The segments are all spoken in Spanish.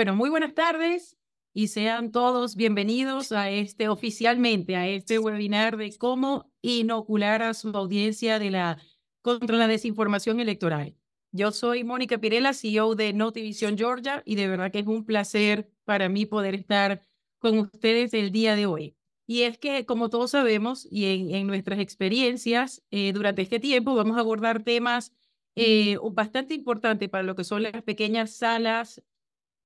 Bueno, muy buenas tardes y sean todos bienvenidos a este oficialmente, a este webinar de cómo inocular a su audiencia de la, contra la desinformación electoral. Yo soy Mónica Pirela, CEO de Notivision Georgia y de verdad que es un placer para mí poder estar con ustedes el día de hoy. Y es que, como todos sabemos y en, nuestras experiencias, eh, durante este tiempo vamos a abordar temas eh, bastante importantes para lo que son las pequeñas salas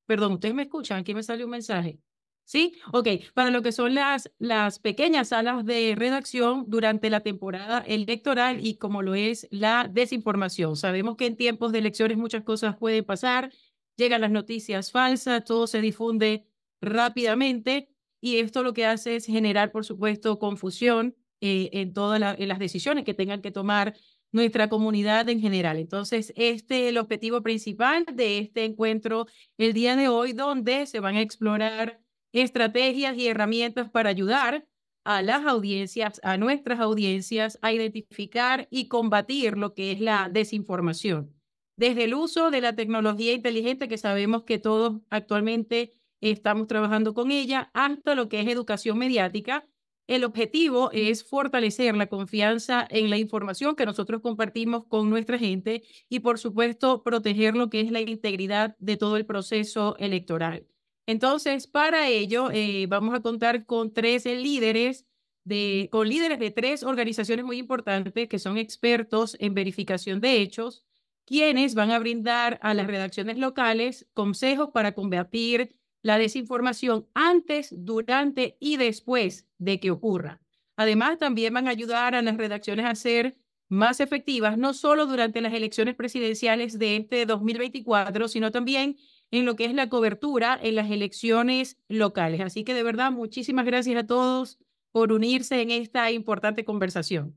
Perdón, ¿ustedes me escuchan? Aquí me sale un mensaje. ¿Sí? Ok, para lo que son las, las pequeñas salas de redacción durante la temporada electoral y como lo es la desinformación. Sabemos que en tiempos de elecciones muchas cosas pueden pasar, llegan las noticias falsas, todo se difunde rápidamente y esto lo que hace es generar, por supuesto, confusión eh, en todas las decisiones que tengan que tomar nuestra comunidad en general. Entonces, este es el objetivo principal de este encuentro el día de hoy, donde se van a explorar estrategias y herramientas para ayudar a las audiencias, a nuestras audiencias, a identificar y combatir lo que es la desinformación. Desde el uso de la tecnología inteligente, que sabemos que todos actualmente estamos trabajando con ella, hasta lo que es educación mediática, el objetivo es fortalecer la confianza en la información que nosotros compartimos con nuestra gente y, por supuesto, proteger lo que es la integridad de todo el proceso electoral. Entonces, para ello, eh, vamos a contar con tres líderes, de, con líderes de tres organizaciones muy importantes que son expertos en verificación de hechos, quienes van a brindar a las redacciones locales consejos para combatir la desinformación antes, durante y después de que ocurra. Además, también van a ayudar a las redacciones a ser más efectivas, no solo durante las elecciones presidenciales de este 2024, sino también en lo que es la cobertura en las elecciones locales. Así que de verdad, muchísimas gracias a todos por unirse en esta importante conversación.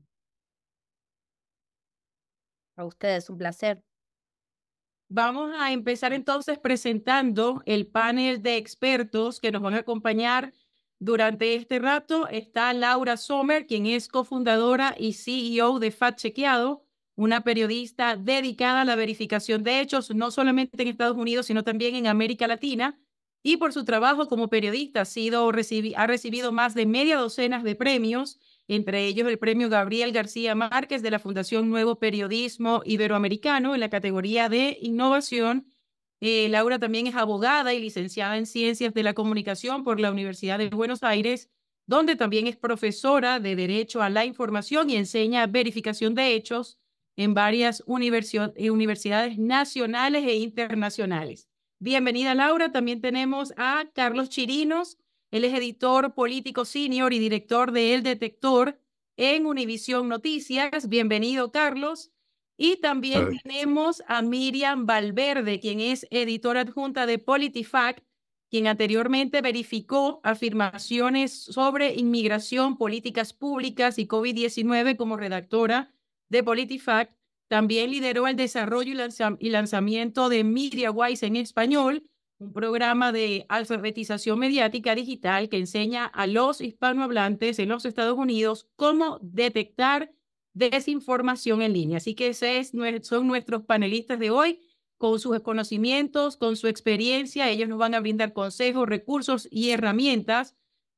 A ustedes, un placer. Vamos a empezar entonces presentando el panel de expertos que nos van a acompañar durante este rato. Está Laura Sommer, quien es cofundadora y CEO de Fat Chequeado, una periodista dedicada a la verificación de hechos, no solamente en Estados Unidos, sino también en América Latina. Y por su trabajo como periodista ha, ha recibido más de media docena de premios entre ellos el premio Gabriel García Márquez de la Fundación Nuevo Periodismo Iberoamericano en la categoría de innovación. Eh, Laura también es abogada y licenciada en Ciencias de la Comunicación por la Universidad de Buenos Aires, donde también es profesora de Derecho a la Información y enseña verificación de hechos en varias eh, universidades nacionales e internacionales. Bienvenida, Laura. También tenemos a Carlos Chirinos, él es editor político senior y director de El Detector en Univisión Noticias. Bienvenido, Carlos. Y también tenemos a Miriam Valverde, quien es editora adjunta de PolitiFact, quien anteriormente verificó afirmaciones sobre inmigración, políticas públicas y COVID-19 como redactora de PolitiFact. También lideró el desarrollo y, lanzamiento de MediaWise en español un programa de alfabetización mediática digital que enseña a los hispanohablantes en los Estados Unidos cómo detectar desinformación en línea. Así que es, son nuestros panelistas de hoy con sus conocimientos, con su experiencia. Ellos nos van a brindar consejos, recursos y herramientas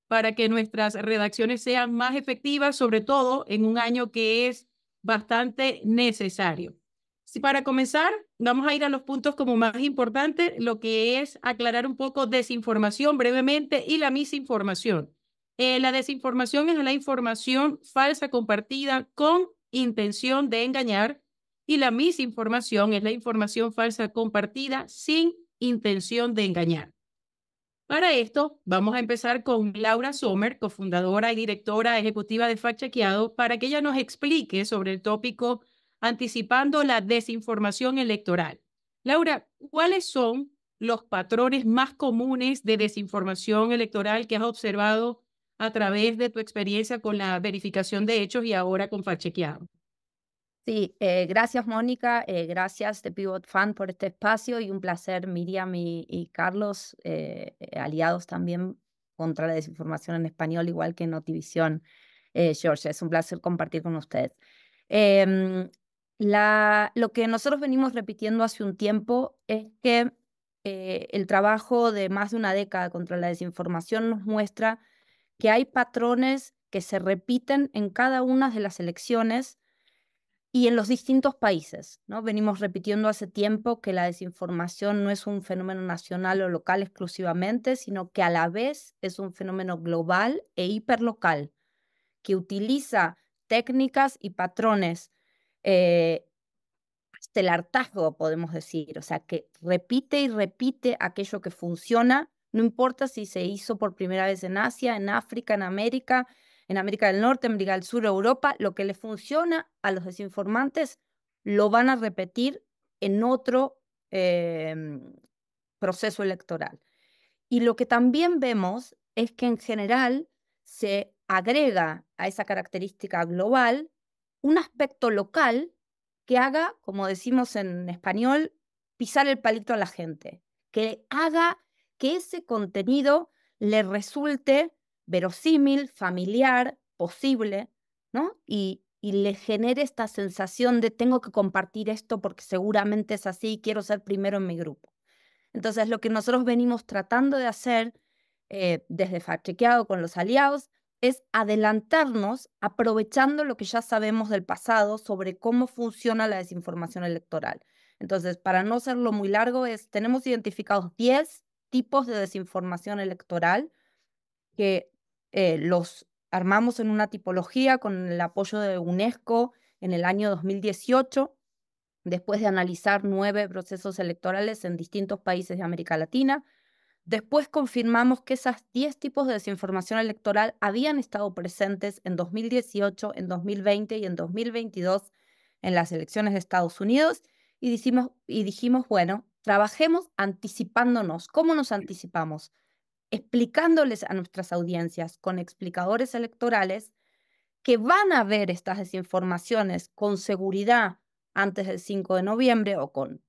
para que nuestras redacciones sean más efectivas, sobre todo en un año que es bastante necesario para comenzar, vamos a ir a los puntos como más importantes, lo que es aclarar un poco desinformación brevemente y la misinformación. Eh, la desinformación es la información falsa compartida con intención de engañar y la misinformación es la información falsa compartida sin intención de engañar. Para esto, vamos a empezar con Laura Sommer, cofundadora y directora ejecutiva de Fact Chequeado, para que ella nos explique sobre el tópico anticipando la desinformación electoral. Laura, ¿cuáles son los patrones más comunes de desinformación electoral que has observado a través de tu experiencia con la verificación de hechos y ahora con Fachequeado? Sí, eh, gracias Mónica, eh, gracias The Pivot Fan por este espacio y un placer Miriam y, Carlos, eh, aliados también contra la desinformación en español, igual que en Notivision George, Es un placer compartir con ustedes. Em, lo que nosotros venimos repitiendo hace un tiempo es que eh, el trabajo de más de una década contra la desinformación nos muestra que hay patrones que se repiten en cada una de las elecciones y en los distintos países. ¿no? Venimos repitiendo hace tiempo que la desinformación no es un fenómeno nacional o local exclusivamente, sino que a la vez es un fenómeno global e hiperlocal, que utiliza técnicas y patrones eh, hasta el hartazgo, podemos decir, o sea, que repite y repite aquello que funciona, no importa si se hizo por primera vez en Asia, en África, en América, en América del Norte, en América del Sur, Europa, lo que le funciona a los desinformantes lo van a repetir en otro em, proceso electoral. Y lo que también vemos es que en general se agrega a esa característica global un aspecto local que haga, como decimos en español, pisar el palito a la gente, que haga que ese contenido le resulte verosímil, familiar, posible, ¿no? Y, le genere esta sensación de tengo que compartir esto porque seguramente es así y quiero ser primero en mi grupo. Entonces, lo que nosotros venimos tratando de hacer eh, desde Fachequeado con los aliados es adelantarnos aprovechando lo que ya sabemos del pasado sobre cómo funciona la desinformación electoral. Entonces, para no hacerlo muy largo, es, tenemos identificados 10 tipos de desinformación electoral que eh, los armamos en una tipología con el apoyo de UNESCO en el año 2018, después de analizar nueve procesos electorales en distintos países de América Latina, Después confirmamos que esas 10 tipos de desinformación electoral habían estado presentes en 2018, en 2020 y en 2022 en las elecciones de Estados Unidos y dijimos, y dijimos bueno, trabajemos anticipándonos. ¿Cómo nos anticipamos? Explicándoles a nuestras audiencias con explicadores electorales que van a ver estas desinformaciones con seguridad antes del 5 de noviembre o con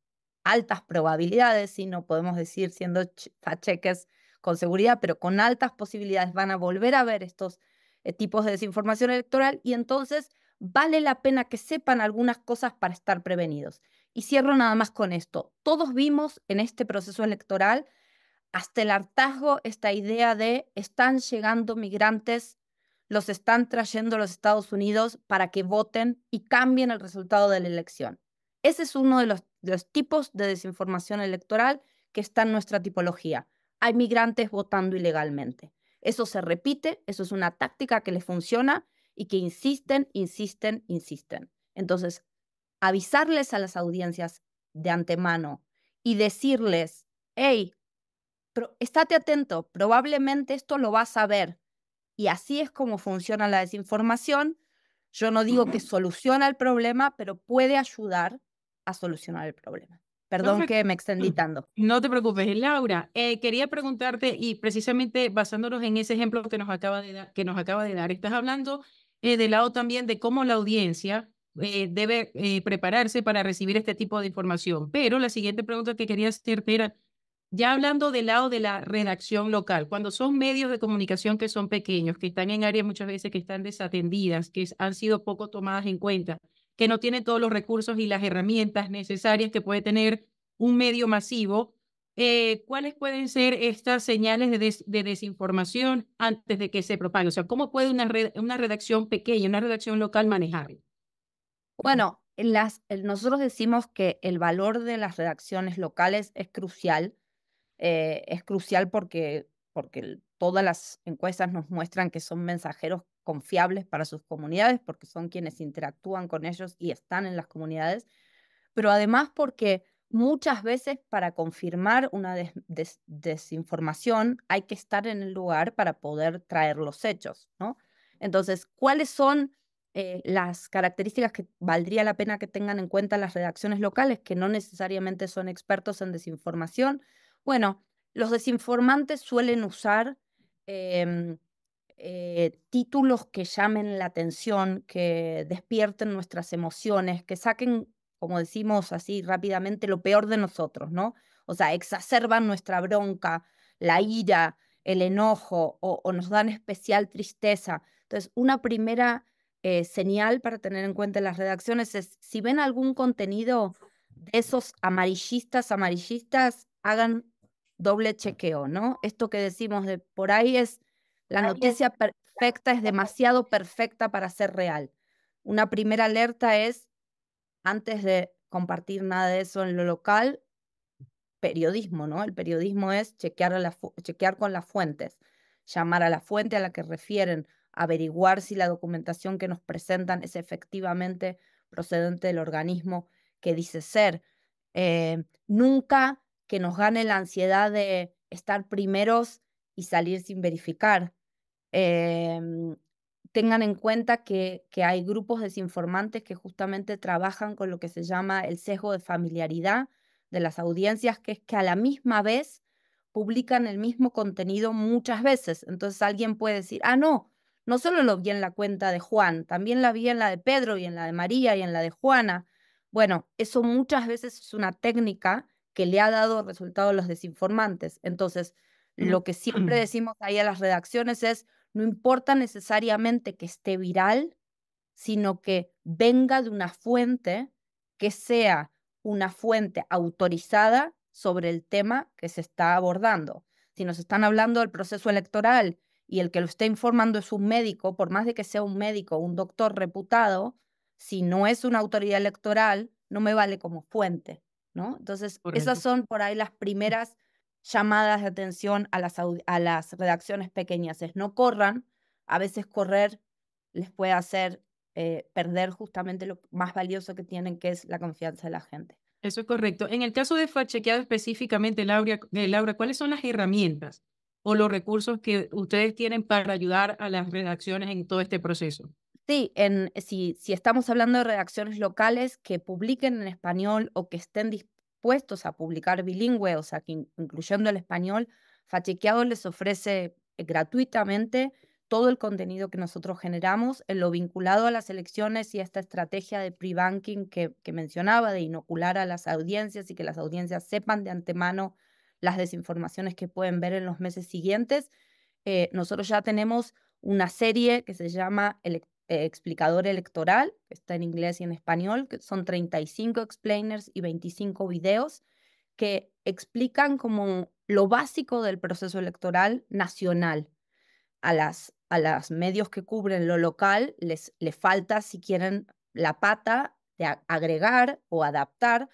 altas probabilidades, si no podemos decir siendo cheques con seguridad, pero con altas posibilidades van a volver a ver estos eh, tipos de desinformación electoral y entonces vale la pena que sepan algunas cosas para estar prevenidos. Y cierro nada más con esto. Todos vimos en este proceso electoral hasta el hartazgo esta idea de están llegando migrantes, los están trayendo los Estados Unidos para que voten y cambien el resultado de la elección. Ese es uno de los, tipos de desinformación electoral que está en nuestra tipología. Hay migrantes votando ilegalmente. Eso se repite, eso es una táctica que les funciona y que insisten, insisten, insisten. Entonces, avisarles a las audiencias de antemano y decirles, hey, estate atento, probablemente esto lo vas a ver. Y así es como funciona la desinformación. Yo no digo que soluciona el problema, pero puede ayudar a solucionar el problema. Perdón que me extendí mm, tanto. No te preocupes, Laura. Eh, quería preguntarte, y precisamente basándonos en ese ejemplo que nos acaba de, que nos acaba de dar, estás hablando eh, del lado también de cómo la audiencia eh, debe prepararse para recibir este tipo de información. Pero la siguiente pregunta que quería hacerte era, ya hablando del lado de la redacción local, cuando son medios de comunicación que son pequeños, que están en áreas muchas veces que están desatendidas, que han sido poco tomadas en cuenta, que no tiene todos los recursos y las herramientas necesarias que puede tener un medio masivo, eh, ¿cuáles pueden ser estas señales de, desinformación antes de que se propague? O sea, ¿cómo puede una, una redacción pequeña, una redacción local manejarlo? Bueno, las, nosotros decimos que el valor de las redacciones locales es crucial. Eh, es crucial porque, porque todas las encuestas nos muestran que son mensajeros confiables para sus comunidades porque son quienes interactúan con ellos y están en las comunidades, pero además porque muchas veces para confirmar una desinformación hay que estar en el lugar para poder traer los hechos, ¿no? Entonces, ¿cuáles son eh, las características que valdría la pena que tengan en cuenta las redacciones locales, que no necesariamente son expertos en desinformación? Bueno, los desinformantes suelen usar em, eh, títulos que llamen la atención, que despierten nuestras emociones, que saquen, como decimos así rápidamente, lo peor de nosotros, ¿no? O sea, exacerban nuestra bronca, la ira, el enojo o, nos dan especial tristeza. Entonces, una primera eh, señal para tener en cuenta en las redacciones es si ven algún contenido de esos amarillistas, amarillistas, hagan doble chequeo, ¿no? Esto que decimos de por ahí es la noticia perfecta es demasiado perfecta para ser real. Una primera alerta es, antes de compartir nada de eso en lo local, periodismo, ¿no? El periodismo es chequear, con las fuentes, llamar a la fuente a la que refieren, averiguar si la documentación que nos presentan es efectivamente procedente del organismo que dice ser. Eh, nunca que nos gane la ansiedad de estar primeros y salir sin verificar. Em, tengan en cuenta que, que, hay grupos desinformantes que justamente trabajan con lo que se llama el sesgo de familiaridad de las audiencias, que es que a la misma vez publican el mismo contenido muchas veces. Entonces alguien puede decir, ah, no, no solo lo vi en la cuenta de Juan, también la vi en la de Pedro y en la de María y en la de Juana. Bueno, eso muchas veces es una técnica que le ha dado resultado a los desinformantes. Entonces, mm. lo que siempre decimos ahí a las redacciones es, no importa necesariamente que esté viral, sino que venga de una fuente que sea una fuente autorizada sobre el tema que se está abordando. Si nos están hablando del proceso electoral y el que lo esté informando es un médico, por más de que sea un médico, o un doctor reputado, si no es una autoridad electoral, no me vale como fuente, ¿no? Entonces, esas son por ahí las primeras llamadas de atención a las, a las redacciones pequeñas. Es no corran, a veces correr les puede hacer eh, perder justamente lo más valioso que tienen, que es la confianza de la gente. Eso es correcto. En el caso de Fachequeado específicamente, Laura, eh, Laura, ¿cuáles son las herramientas o los recursos que ustedes tienen para ayudar a las redacciones en todo este proceso? Sí, en, si, si estamos hablando de redacciones locales que publiquen en español o que estén disponibles, a publicar bilingüe, o sea, incluyendo el español, Fachequeado les ofrece eh, gratuitamente todo el contenido que nosotros generamos en lo vinculado a las elecciones y a esta estrategia de pre-banking que, mencionaba, de inocular a las audiencias y que las audiencias sepan de antemano las desinformaciones que pueden ver en los meses siguientes. Eh, nosotros ya tenemos una serie que se llama eh, explicador electoral, que está en inglés y en español, que son 35 explainers y 25 videos que explican como lo básico del proceso electoral nacional. A las, a las medios que cubren lo local les, le falta, si quieren, la pata de agregar o adaptar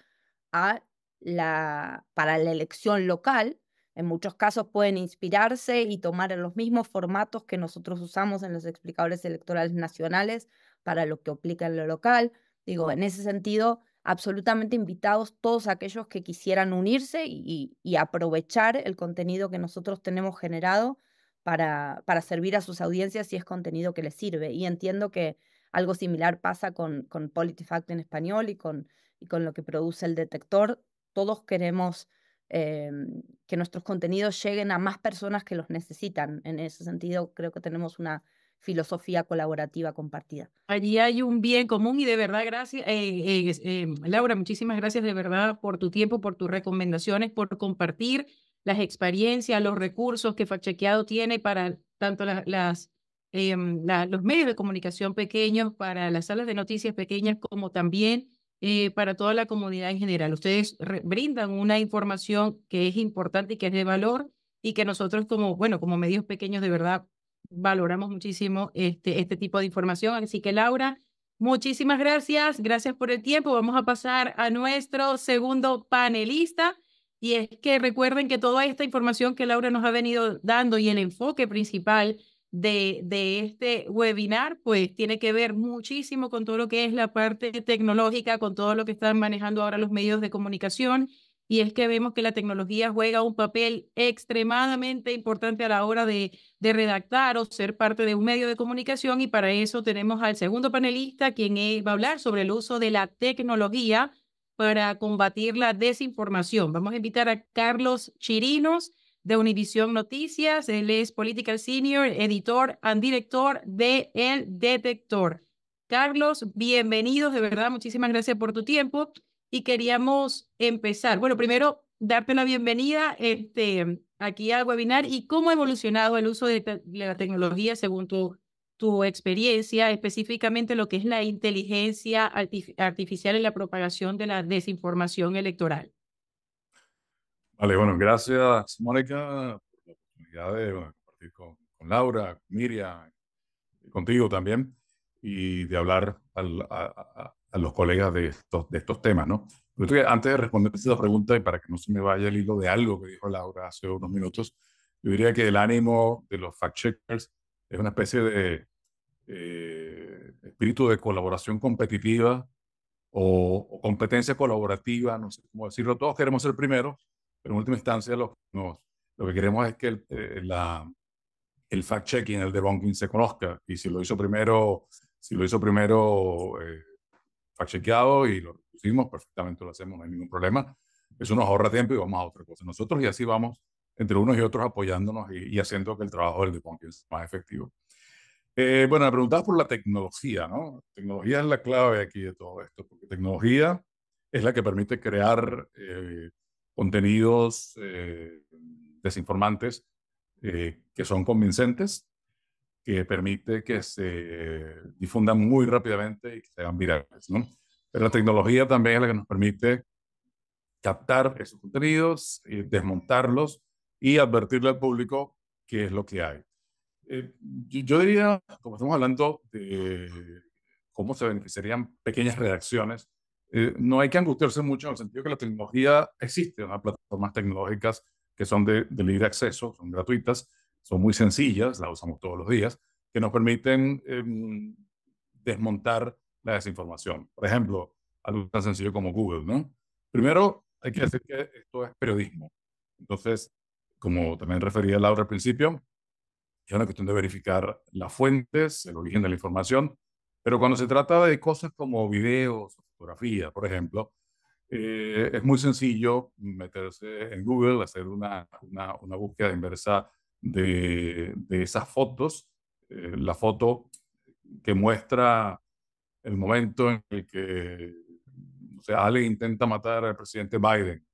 a la, para la elección local en muchos casos pueden inspirarse y tomar los mismos formatos que nosotros usamos en los explicadores electorales nacionales para lo que aplica en lo local. Digo, en ese sentido, absolutamente invitados todos aquellos que quisieran unirse y, aprovechar el contenido que nosotros tenemos generado para, servir a sus audiencias si es contenido que les sirve. Y entiendo que algo similar pasa con, con Fact en español y con, y con lo que produce el detector. Todos queremos Em, que nuestros contenidos lleguen a más personas que los necesitan. En ese sentido, creo que tenemos una filosofía colaborativa compartida. Allí hay un bien común y de verdad, gracias. Eh, eh em, Laura, muchísimas gracias de verdad por tu tiempo, por tus recomendaciones, por compartir las experiencias, los recursos que Fachequeado tiene para tanto em, los medios de comunicación pequeños, para las salas de noticias pequeñas, como también eh, para toda la comunidad en general. Ustedes brindan una información que es importante y que es de valor y que nosotros como, bueno, como medios pequeños de verdad valoramos muchísimo este, este tipo de información. Así que Laura, muchísimas gracias, gracias por el tiempo. Vamos a pasar a nuestro segundo panelista. Y es que recuerden que toda esta información que Laura nos ha venido dando y el enfoque principal de, este webinar, pues tiene que ver muchísimo con todo lo que es la parte tecnológica, con todo lo que están manejando ahora los medios de comunicación. Y es que vemos que la tecnología juega un papel extremadamente importante a la hora de, redactar o ser parte de un medio de comunicación. Y para eso tenemos al segundo panelista, quien va a hablar sobre el uso de la tecnología para combatir la desinformación. Vamos a invitar a Carlos Chirinos de Univisión Noticias. Él es Political Senior, editor and director de El Detector. Carlos, bienvenidos, de verdad, muchísimas gracias por tu tiempo. Y queríamos empezar, bueno, primero darte la bienvenida este, aquí al webinar y cómo ha evolucionado el uso de, la tecnología según tu, tu experiencia, específicamente lo que es la inteligencia artificial en la propagación de la desinformación electoral. Vale, bueno, gracias Mónica por la oportunidad de compartir con, Laura, Miria, contigo también y de hablar a, los colegas de estos, de estos temas, ¿no? antes de responder esa pregunta y para que no se me vaya el hilo de algo que dijo Laura hace unos minutos, yo diría que el ánimo de los fact-checkers es una especie de eh, espíritu de colaboración competitiva o, o, competencia colaborativa, no sé cómo decirlo, todos queremos ser primeros, pero en última instancia, lo, que queremos es que el, eh, el fact-checking, el debunking se conozca. Y si lo hizo primero, si lo hizo primero eh, fact-chequeado y lo pusimos perfectamente lo hacemos, no hay ningún problema. Eso nos ahorra tiempo y vamos a otra cosa. Nosotros y así vamos entre unos y otros apoyándonos y, haciendo que el trabajo del debunking sea más efectivo. Eh, bueno, me preguntabas por la tecnología, ¿no? Tecnología es la clave aquí de todo esto, porque tecnología es la que permite crear eh, contenidos eh, desinformantes eh, que son convincentes, que permite que se difundan muy rápidamente y que sean virales. la tecnología también es la que nos permite captar esos contenidos, eh, desmontarlos y advertirle al público qué es lo que hay. yo diría, como estamos hablando de cómo se beneficiarían pequeñas redacciones eh, no hay que angustiarse mucho en el sentido que la tecnología existe, las plataformas tecnológicas que son de, libre acceso, son gratuitas, son muy sencillas, las usamos todos los días, que nos permiten em, desmontar la desinformación. Por ejemplo, algo tan sencillo como Google, ¿no? Primero, hay que decir que esto es periodismo. Entonces, como también refería Laura al principio, es una cuestión de verificar las fuentes, el origen de la información, pero cuando se trata de cosas como videos, fotografía, por ejemplo, eh, es muy sencillo meterse en Google, hacer una, una, búsqueda inversa de, de esas fotos, eh, la foto que muestra el momento en el que o sea, Ale intenta matar al presidente Biden,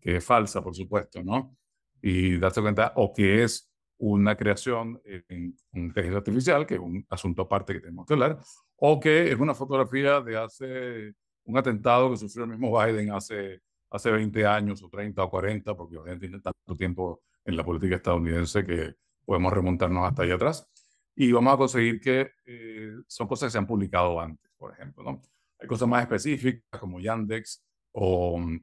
que es falsa, por supuesto, ¿no? Y darse cuenta, o que es una creación en, un inteligencia artificial, que es un asunto aparte que tenemos que hablar, o que es una fotografía de hace un atentado que sufrió el mismo Biden hace, hace 20 años o 30 o 40, porque obviamente tiene tanto tiempo en la política estadounidense que podemos remontarnos hasta allá atrás. Y vamos a conseguir que eh, son cosas que se han publicado antes, por ejemplo. ¿no? Hay cosas más específicas como Yandex o, mm,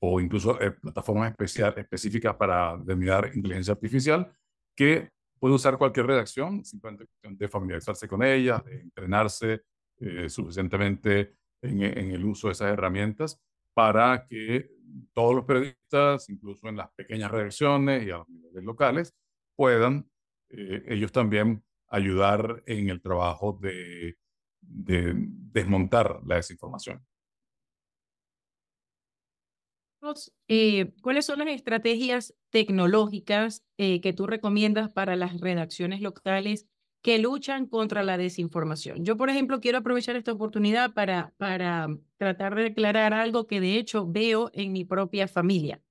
o incluso eh, plataformas especial, específicas para determinar inteligencia artificial que puede usar cualquier redacción, simplemente de familiarizarse con ella, de entrenarse eh, suficientemente en, el uso de esas herramientas para que todos los periodistas, incluso en las pequeñas redacciones y a los niveles locales, puedan eh, ellos también ayudar en el trabajo de desmontar la desinformación. Eh, ¿Cuáles son las estrategias tecnológicas eh, que tú recomiendas para las redacciones locales que luchan contra la desinformación? Yo, por ejemplo, quiero aprovechar esta oportunidad para, para tratar de declarar algo que de hecho veo en mi propia familia.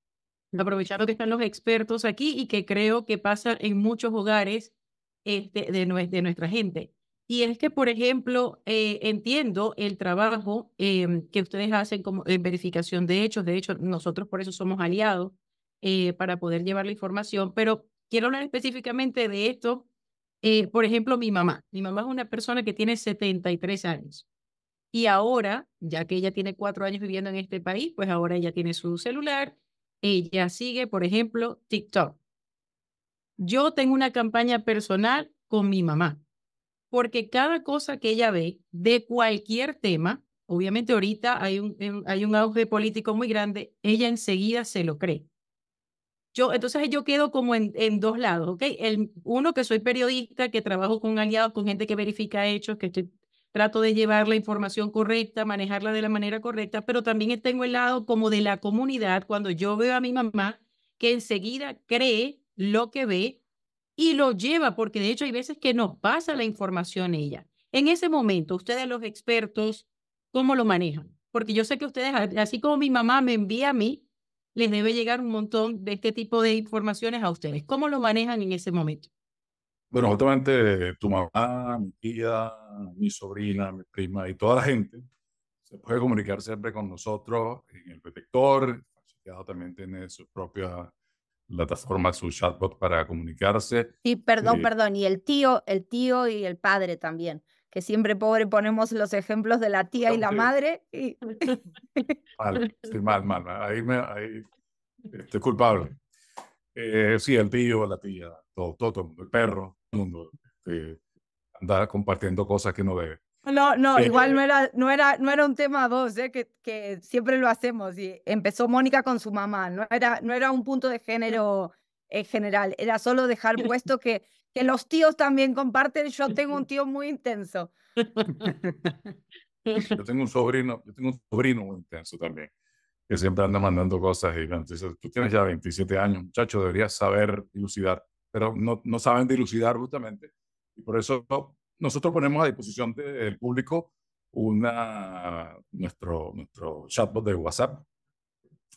Mm. Aprovechando que están los expertos aquí y que creo que pasa en muchos hogares este, de nuestra gente. Y es que, por ejemplo, eh, entiendo el trabajo em, que ustedes hacen como en verificación de hechos. De hecho, nosotros por eso somos aliados eh, para poder llevar la información. Pero quiero hablar específicamente de esto. Eh, por ejemplo, mi mamá. Mi mamá es una persona que tiene 73 años. Y ahora, ya que ella tiene cuatro años viviendo en este país, pues ahora ella tiene su celular. Ella sigue, por ejemplo, TikTok. Yo tengo una campaña personal con mi mamá porque cada cosa que ella ve de cualquier tema, obviamente ahorita hay un, em, hay un auge político muy grande, ella enseguida se lo cree. Yo, entonces yo quedo como en, en dos lados, ¿ok? El, uno, que soy periodista, que trabajo con aliados, con gente que verifica hechos, que trato de llevar la información correcta, manejarla de la manera correcta, pero también tengo el lado como de la comunidad, cuando yo veo a mi mamá que enseguida cree lo que ve y lo lleva, porque de hecho hay veces que nos pasa la información ella. En ese momento, ustedes los expertos, ¿cómo lo manejan? Porque yo sé que ustedes, así como mi mamá me envía a mí, les debe llegar un montón de este tipo de informaciones a ustedes. ¿Cómo lo manejan en ese momento? Bueno, justamente tu mamá, mi tía, mi sobrina, mi prima y toda la gente se puede comunicar siempre con nosotros en el detector. también tiene su propia plataforma, su chatbot para comunicarse. Sí, perdón, eh, perdón. Y el tío, el tío y el padre también. Que siempre, pobre, ponemos los ejemplos de la tía y la madre. Mal, mal, mal. Ahí me, ahí, estoy culpable. Eh, sí, el tío, la tía, todo, todo, el mundo, el perro, todo el mundo. Este, anda compartiendo cosas que no debe. No, no, igual no era, no, era, no era un tema dos, ¿eh? que, siempre lo hacemos. Y empezó Mónica con su mamá, no era, no era un punto de género en general, era solo dejar puesto que, los tíos también comparten. Yo tengo un tío muy intenso. Yo tengo un sobrino, tengo un sobrino muy intenso también, que siempre anda mandando cosas y dice, tú tienes ya 27 años, muchacho, deberías saber dilucidar, pero no, no saben dilucidar justamente. Y por eso nosotros ponemos a disposición del público una, nuestro, nuestro chatbot de WhatsApp,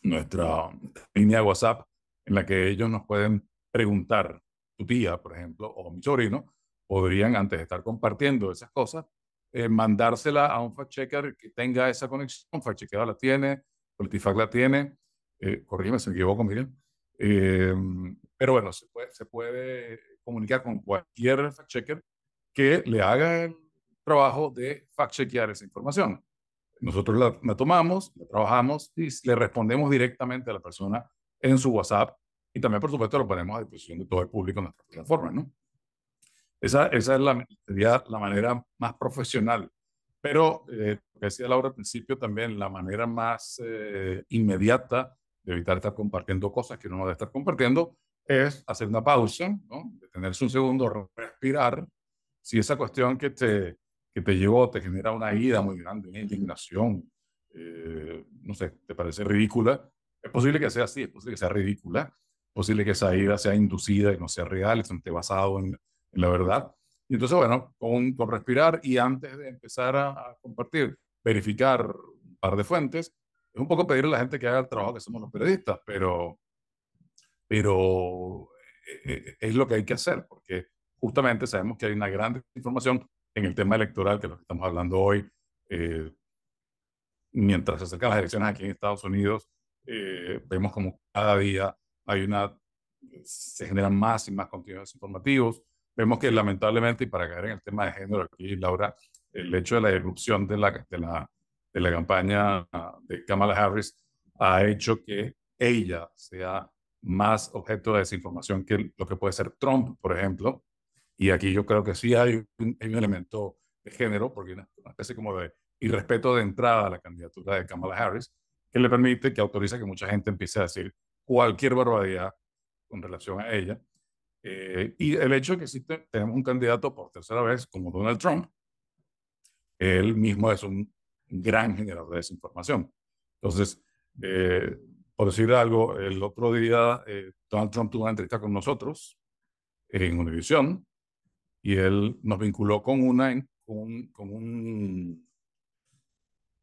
nuestra línea de WhatsApp, en la que ellos nos pueden preguntar, tu tía, por ejemplo, o mi sobrino, podrían, antes de estar compartiendo esas cosas, eh, mandársela a un fact-checker que tenga esa conexión. Fact-checker la tiene, Politifact la tiene. Eh, corrígeme si me equivoco, Miguel. Eh, pero bueno, se puede, se puede comunicar con cualquier fact-checker que le haga el trabajo de fact-chequear esa información. Nosotros la, tomamos, la trabajamos y le respondemos directamente a la persona en su WhatsApp y también, por supuesto, lo ponemos a disposición de todo el público en nuestra plataforma, ¿no? Esa, esa es la, sería la manera más profesional. Pero, eh, como decía Laura al principio, también la manera más eh, inmediata de evitar estar compartiendo cosas que no debe estar compartiendo es hacer una pausa, detenerse un segundo, respirar, si esa cuestión que te, que te llevó te genera una ida muy grande, una indignación, eh, no sé, te parece ridícula, es posible que sea así, es posible que sea ridícula, es posible que esa ira sea inducida y no sea real, esté basado en, la verdad. Y entonces, bueno, con, respirar y antes de empezar a, a compartir, verificar un par de fuentes, es un poco pedirle a la gente que haga el trabajo que somos los periodistas, pero, pero eh, eh, es lo que hay que hacer, porque justamente sabemos que hay una gran información en el tema electoral, que es lo que estamos hablando hoy, eh, mientras se acercan las elecciones aquí en Estados Unidos, eh, vemos como cada día hay una, se generan más y más contenidos informativos. Vemos que lamentablemente, y para caer en el tema de género aquí, Laura, el hecho de la irrupción de la, de la, de la campaña de Kamala Harris ha hecho que ella sea más objeto de desinformación que lo que puede ser Trump, por ejemplo, y aquí yo creo que sí hay un, elemento de género, porque hay una, especie como de irrespeto de entrada a la candidatura de Kamala Harris, que le permite, que autoriza que mucha gente empiece a decir cualquier barbaridad con relación a ella. Eh, y el hecho de que existe, tenemos un candidato por tercera vez como Donald Trump, él mismo es un gran generador de desinformación. Entonces, eh, por decir algo, el otro día eh, Donald Trump tuvo una entrevista con nosotros en Univision, y él nos vinculó con una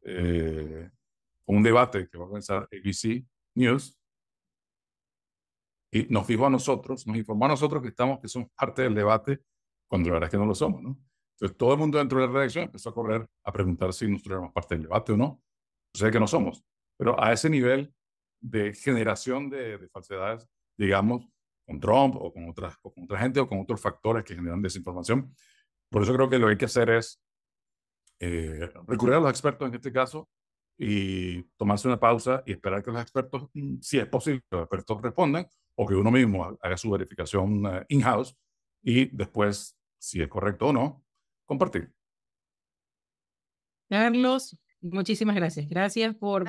eh, un, debate que va a comenzar ABC News y nos dijo a nosotros, nos informó a nosotros que estamos, que somos parte del debate, cuando la verdad es que no lo somos, ¿no? Entonces todo el mundo dentro de la redacción empezó a correr a preguntar si nosotros éramos parte del debate o no. O sea que no somos. Pero a ese nivel de generación de, de falsedades, digamos, con Trump o con, otras, otra gente o con otros factores que generan desinformación. Por eso creo que lo que hay que hacer es eh, recurrir a los expertos en este caso y tomarse una pausa y esperar que los expertos, si es posible, los expertos respondan o que uno mismo haga su verificación eh, in-house y después, si es correcto o no, compartir. Carlos, Muchísimas gracias. Gracias por,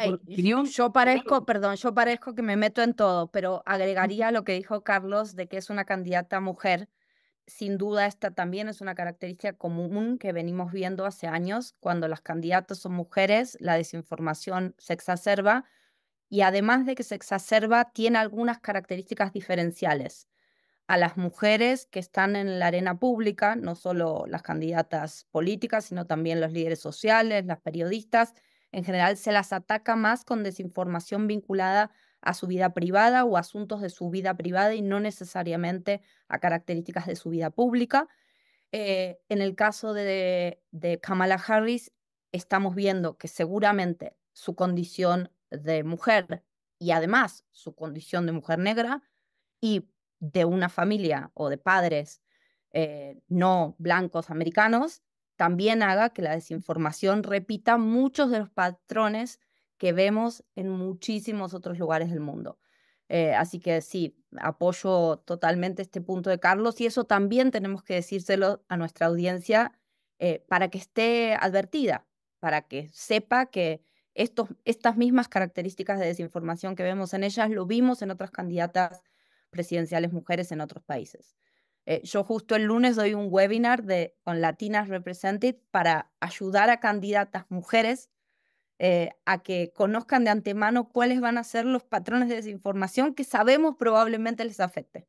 Yo parezco, perdón, yo parezco que me meto en todo, pero agregaría lo que dijo Carlos de que es una candidata mujer. Sin duda, esta también es una característica común que venimos viendo hace años. Cuando las candidatas son mujeres, la desinformación se exacerba y además de que se exacerba, tiene algunas características diferenciales a las mujeres que están en la arena pública, no solo las candidatas políticas, sino también los líderes sociales, las periodistas. En general se las ataca más con desinformación vinculada a su vida privada o asuntos de su vida privada y no necesariamente a características de su vida pública. Eh, en el caso de, de Kamala Harris, estamos viendo que seguramente su condición de mujer y además su condición de mujer negra y de una familia o de padres eh, no blancos americanos también haga que la desinformación repita muchos de los patrones que vemos en muchísimos otros lugares del mundo. Eh, así que sí, apoyo totalmente este punto de Carlos y eso también tenemos que decírselo a nuestra audiencia eh, para que esté advertida, para que sepa que estos, estas mismas características de desinformación que vemos en ellas lo vimos en otras candidatas presidenciales mujeres en otros países. Eh, yo justo el lunes doy un webinar de, con Latinas Represented para ayudar a candidatas mujeres eh, a que conozcan de antemano cuáles van a ser los patrones de desinformación que sabemos probablemente les afecte.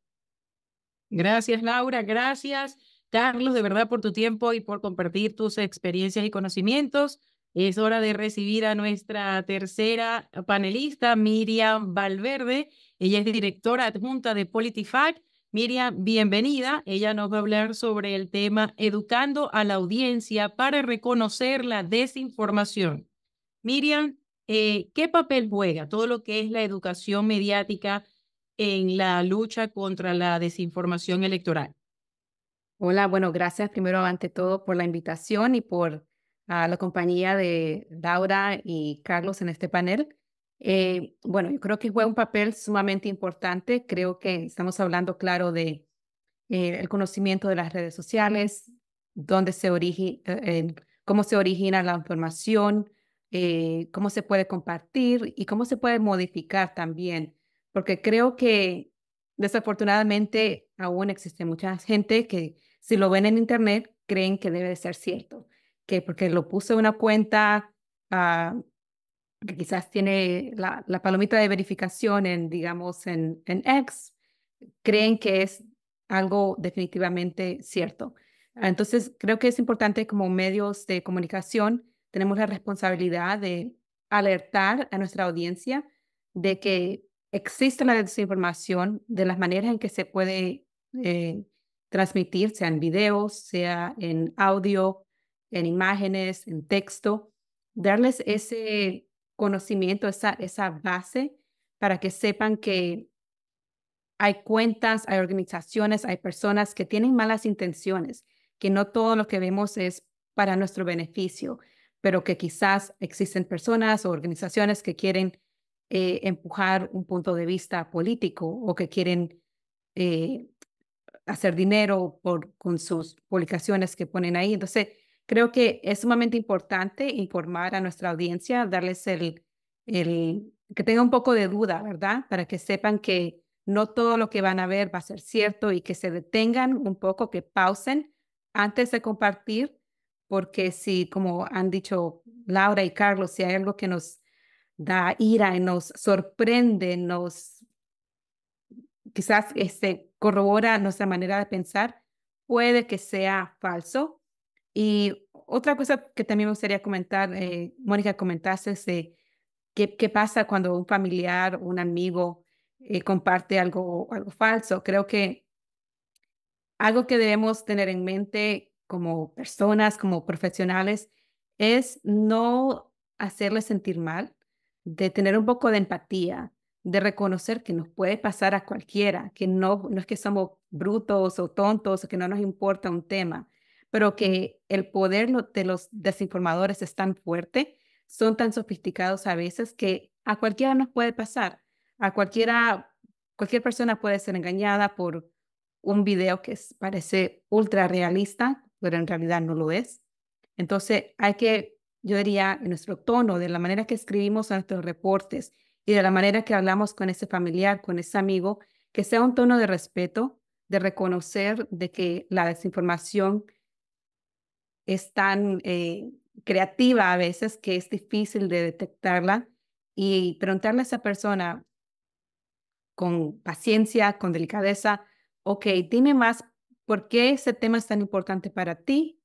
Gracias, Laura. Gracias, Carlos, de verdad, por tu tiempo y por compartir tus experiencias y conocimientos. Es hora de recibir a nuestra tercera panelista, Miriam Valverde, ella es directora adjunta de PolitiFact. Miriam, bienvenida. Ella nos va a hablar sobre el tema Educando a la audiencia para reconocer la desinformación. Miriam, eh, ¿qué papel juega todo lo que es la educación mediática en la lucha contra la desinformación electoral? Hola, bueno, gracias primero ante todo por la invitación y por ah, la compañía de Laura y Carlos en este panel. Eh, bueno, yo creo que juega un papel sumamente importante. Creo que estamos hablando, claro, de eh, el conocimiento de las redes sociales, dónde se origi eh, cómo se origina la información, cómo se puede compartir y cómo se puede modificar también, porque creo que desafortunadamente aún existe mucha gente que si lo ven en internet creen que debe ser cierto, que porque lo puso en una cuenta ah, que quizás tiene la, palomita de verificación en, digamos, en, en X, creen que es algo definitivamente cierto. Ah, entonces, creo que es importante como medios de comunicación, tenemos la responsabilidad de alertar a nuestra audiencia de que existe la desinformación, de las maneras en que se puede eh, transmitir, sea en videos, sea en audio, en imágenes, en texto, darles ese conocimiento, esa, esa base, para que sepan que hay cuentas, hay organizaciones, hay personas que tienen malas intenciones, que no todo lo que vemos es para nuestro beneficio, pero que quizás existen personas o organizaciones que quieren eh, empujar un punto de vista político o que quieren eh, hacer dinero por, con sus publicaciones que ponen ahí. Entonces, Creo que es sumamente importante informar a nuestra audiencia, darles el, que tenga un poco de duda, ¿verdad? Para que sepan que no todo lo que van a ver va a ser cierto y que se detengan un poco, que pausen antes de compartir, porque si, como han dicho Laura y Carlos, si hay algo que nos da ira y nos sorprende, nos quizás este, corrobora nuestra manera de pensar, puede que sea falso y otra cosa que también me gustaría comentar, eh, Mónica, comentaste qué, pasa cuando un familiar, o un amigo eh, comparte algo, algo falso. Creo que algo que debemos tener en mente como personas, como profesionales, es no hacerle sentir mal, de tener un poco de empatía, de reconocer que nos puede pasar a cualquiera, que no, no es que somos brutos o tontos o que no nos importa un tema pero que el poder de los desinformadores es tan fuerte, son tan sofisticados a veces que a cualquiera nos puede pasar. A cualquiera, cualquier persona puede ser engañada por un video que parece ultra realista, pero en realidad no lo es. Entonces hay que, yo diría, en nuestro tono, de la manera que escribimos nuestros reportes y de la manera que hablamos con ese familiar, con ese amigo, que sea un tono de respeto, de reconocer de que la desinformación es tan eh, creativa a veces que es difícil de detectarla y preguntarle a esa persona con paciencia, con delicadeza, ok, dime más, ¿por qué ese tema es tan importante para ti?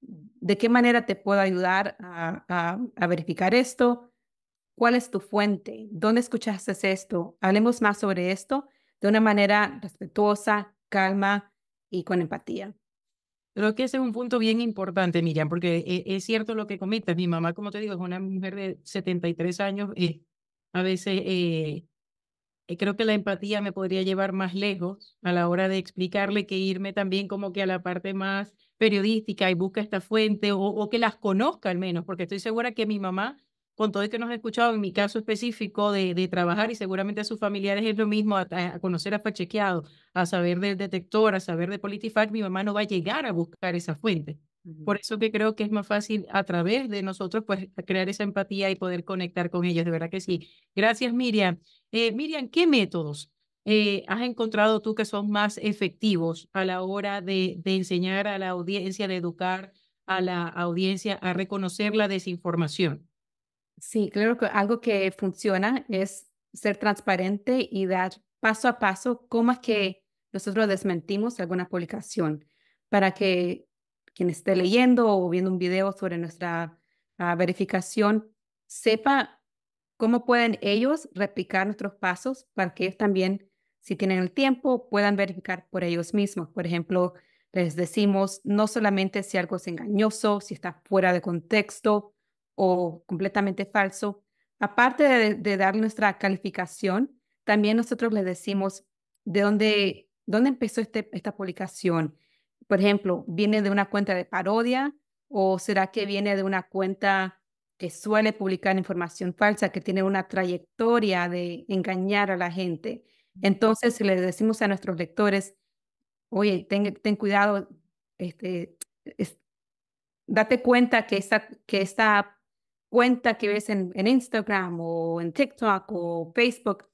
¿De qué manera te puedo ayudar a verificar esto? ¿Cuál es tu fuente? ¿Dónde escuchaste esto? Hablemos más sobre esto de una manera respetuosa, calma y con empatía. Creo que ese es un punto bien importante, Miriam, porque e, es cierto lo que comentas. Mi mamá, como te digo, es una mujer de 73 años. y a veces eh, eh, creo que la empatía me podría llevar más lejos a la hora de explicarle que irme también como que a la parte más periodística y busca esta fuente o que las conozca al menos, porque estoy segura que mi mamá con todo que nos ha escuchado en mi caso específico de, trabajar y seguramente a sus familiares es lo mismo, a, conocer a Pachequeado, a saber del detector, a saber de PolitiFact, mi mamá no va a llegar a buscar esa fuente. Por eso que creo que es más fácil a través de nosotros pues crear esa empatía y poder conectar con ellos, de verdad que sí. Gracias Miriam. Eh, Miriam, ¿qué métodos eh, has encontrado tú que son más efectivos a la hora de enseñar a la audiencia, de educar a la audiencia a reconocer la desinformación? Sí, claro que algo que funciona es ser transparente y dar paso a paso cómo es que nosotros desmentimos alguna publicación para que quien esté leyendo o viendo un video sobre nuestra ah, verificación sepa cómo pueden ellos replicar nuestros pasos para que ellos también, si tienen el tiempo, puedan verificar por ellos mismos. Por ejemplo, les decimos no solamente si algo es engañoso, si está fuera de contexto, o completamente falso, aparte de, dar nuestra calificación, también nosotros le decimos de dónde, dónde empezó este, esta publicación. Por ejemplo, ¿viene de una cuenta de parodia o será que viene de una cuenta que suele publicar información falsa, que tiene una trayectoria de engañar a la gente? Entonces, le decimos a nuestros lectores, oye, ten, cuidado, este, date cuenta que esta, que esta cuenta que ves en, Instagram o en TikTok o Facebook,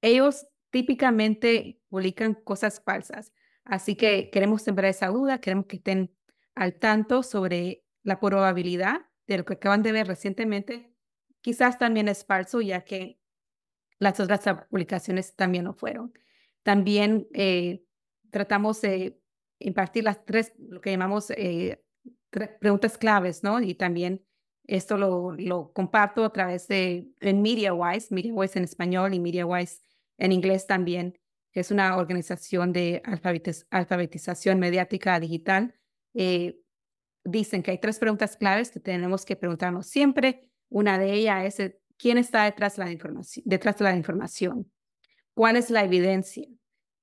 ellos típicamente publican cosas falsas. Así que queremos sembrar esa duda, queremos que estén al tanto sobre la probabilidad de lo que acaban de ver recientemente. Quizás también es falso, ya que las otras publicaciones también no fueron. También eh, tratamos de impartir las tres, lo que llamamos eh, preguntas claves, ¿no? Y también esto lo, lo comparto a través de MediaWise, MediaWise en español y MediaWise en inglés también, que es una organización de alfabetiz alfabetización mediática digital. Eh, dicen que hay tres preguntas claves que tenemos que preguntarnos siempre. Una de ellas es quién está detrás de la información, detrás de la información? cuál es la evidencia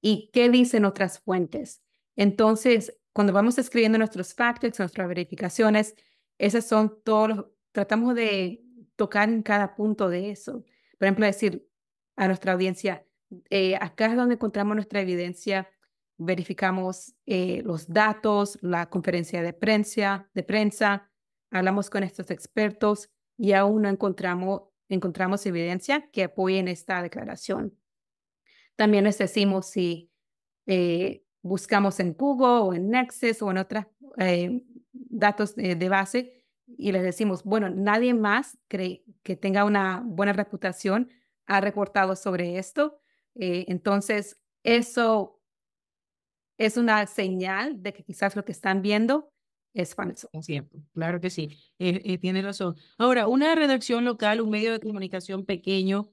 y qué dicen otras fuentes. Entonces, cuando vamos escribiendo nuestros fact nuestras verificaciones, esas son todos tratamos de tocar en cada punto de eso. Por ejemplo, decir a nuestra audiencia, eh, acá es donde encontramos nuestra evidencia, verificamos eh, los datos, la conferencia de prensa, de prensa, hablamos con estos expertos y aún no encontramos, encontramos evidencia que apoye en esta declaración. También les decimos si eh, buscamos en Google o en Nexus o en otros datos de base, y les decimos, bueno, nadie más cree que tenga una buena reputación ha reportado sobre esto. Eh, entonces, eso es una señal de que quizás lo que están viendo es falso. claro que sí, eh, eh, tiene razón. Ahora, una redacción local, un medio de comunicación pequeño,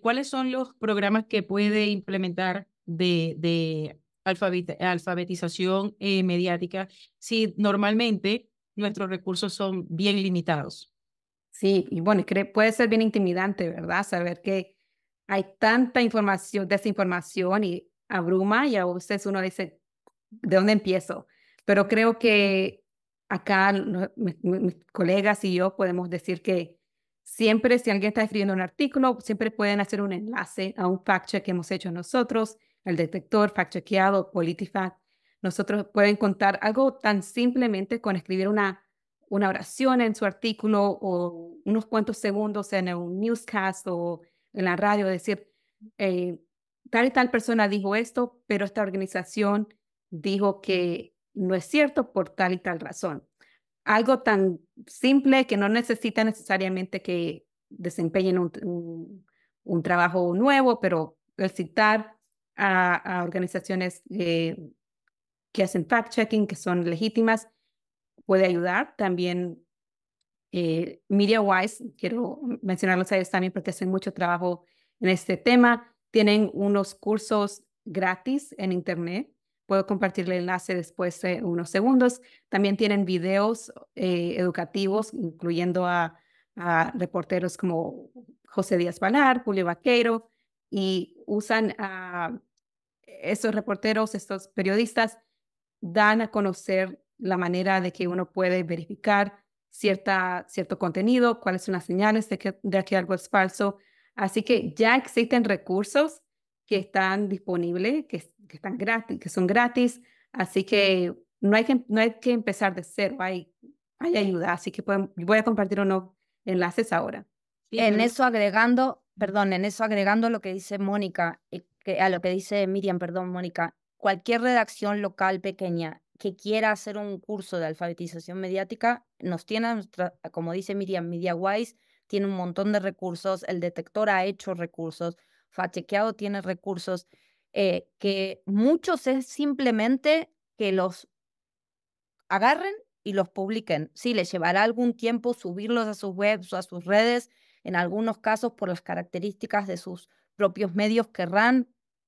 ¿cuáles son los programas que puede implementar de, de alfabetización mediática si normalmente nuestros recursos son bien limitados. Sí, y bueno, puede ser bien intimidante, ¿verdad? Saber que hay tanta información, desinformación y abruma y a veces uno dice, ¿de dónde empiezo? Pero creo que acá mis, colegas y yo podemos decir que siempre si alguien está escribiendo un artículo, siempre pueden hacer un enlace a un fact check que hemos hecho nosotros, el detector, fact chequeado, PolitiFact, nosotros pueden contar algo tan simplemente con escribir una, una oración en su artículo o unos cuantos segundos en un newscast o en la radio, decir, eh, tal y tal persona dijo esto, pero esta organización dijo que no es cierto por tal y tal razón. Algo tan simple que no necesita necesariamente que desempeñen un, trabajo nuevo, pero el citar a, organizaciones eh, que hacen fact-checking, que son legítimas, puede ayudar. También eh, MediaWise, quiero mencionarlos a ellos también porque hacen mucho trabajo en este tema. Tienen unos cursos gratis en Internet. Puedo compartir el enlace después de unos segundos. También tienen videos eh, educativos, incluyendo a, a, reporteros como José Díaz Balar, Julio Vaqueiro, y usan a esos reporteros, estos periodistas, dan a conocer la manera de que uno puede verificar cierta, cierto contenido, cuáles son las señales de que, de que algo es falso. Así que ya existen recursos que están disponibles, que, están gratis, que son gratis. Así que no hay que, no hay que empezar de cero, hay, hay ayuda. Así que voy a compartir unos enlaces ahora. En eso agregando, perdón, en eso agregando lo que dice Mónica, eh, a lo que dice Miriam, perdón, Mónica, cualquier redacción local pequeña que quiera hacer un curso de alfabetización mediática, nos tiene, como dice Miriam, MediaWise tiene un montón de recursos, el detector ha hecho recursos, Fachequeado tiene recursos, eh, que muchos es simplemente que los agarren y los publiquen. Sí, les llevará algún tiempo subirlos a sus webs o a sus redes, en algunos casos por las características de sus propios medios querrán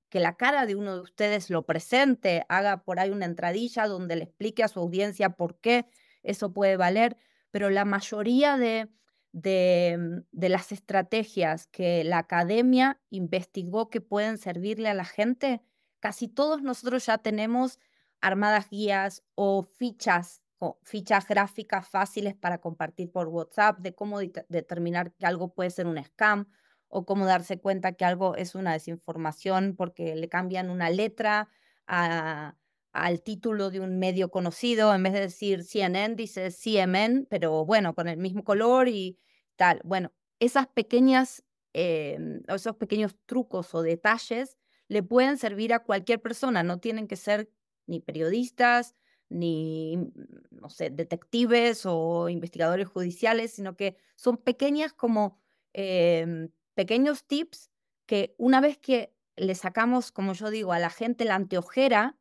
que la cara de uno de ustedes lo presente, haga por ahí una entradilla donde le explique a su audiencia por qué eso puede valer, pero la mayoría de, mm, las estrategias que la academia investigó que pueden servirle a la gente, casi todos nosotros ya tenemos armadas guías o fichas fichas gráficas fáciles para compartir por WhatsApp de cómo determinar que algo puede ser un scam o cómo darse cuenta que algo es una desinformación porque le cambian una letra al título de un medio conocido, en vez de decir CNN, dice CMN, pero bueno, con el mismo color y tal. Bueno, esas pequeñas, em, esos pequeños trucos o detalles le pueden servir a cualquier persona, no tienen que ser ni periodistas, ni, mm, no sé, detectives o investigadores judiciales, sino que son pequeñas como em, pequeños tips que una vez que le sacamos, como yo digo, a la gente la anteojera,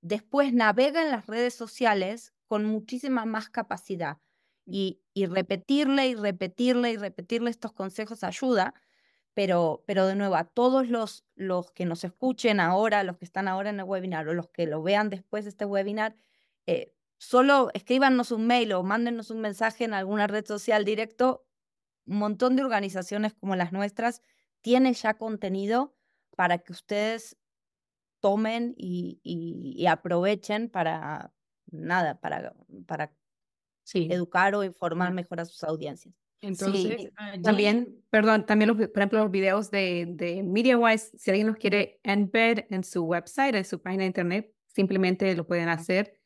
después navega en las redes sociales con muchísima más capacidad. Y, repetirle y repetirle y repetirle estos consejos ayuda, pero, pero de nuevo, a todos los, los que nos escuchen ahora, los que están ahora en el webinar o los que lo vean después de este webinar, eh, solo escríbanos un mail o mándenos un mensaje en alguna red social directo un montón de organizaciones como las nuestras tiene ya contenido para que ustedes tomen y, aprovechen para nada, para, para educar o informar mejor a sus audiencias. Entonces, ah, también, perdón, también, los, por ejemplo, los videos de, de MediaWise, si alguien los quiere embed en su website, en su página de internet, simplemente lo pueden hacer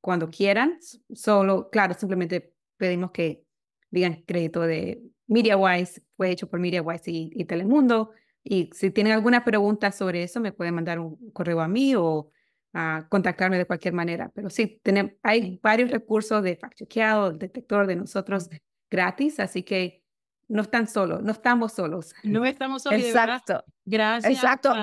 cuando quieran. Solo, claro, simplemente pedimos que digan crédito de MediaWise, fue hecho por MediaWise y, y, Telemundo. Y si tienen alguna pregunta sobre eso, me pueden mandar un correo a mí o contactarme de cualquier manera. Pero sí, tenemos, hay varios recursos de fact chequeado, detector de nosotros gratis, así que no están solos, no estamos solos. No estamos solos. Exacto. Gracias. Exacto.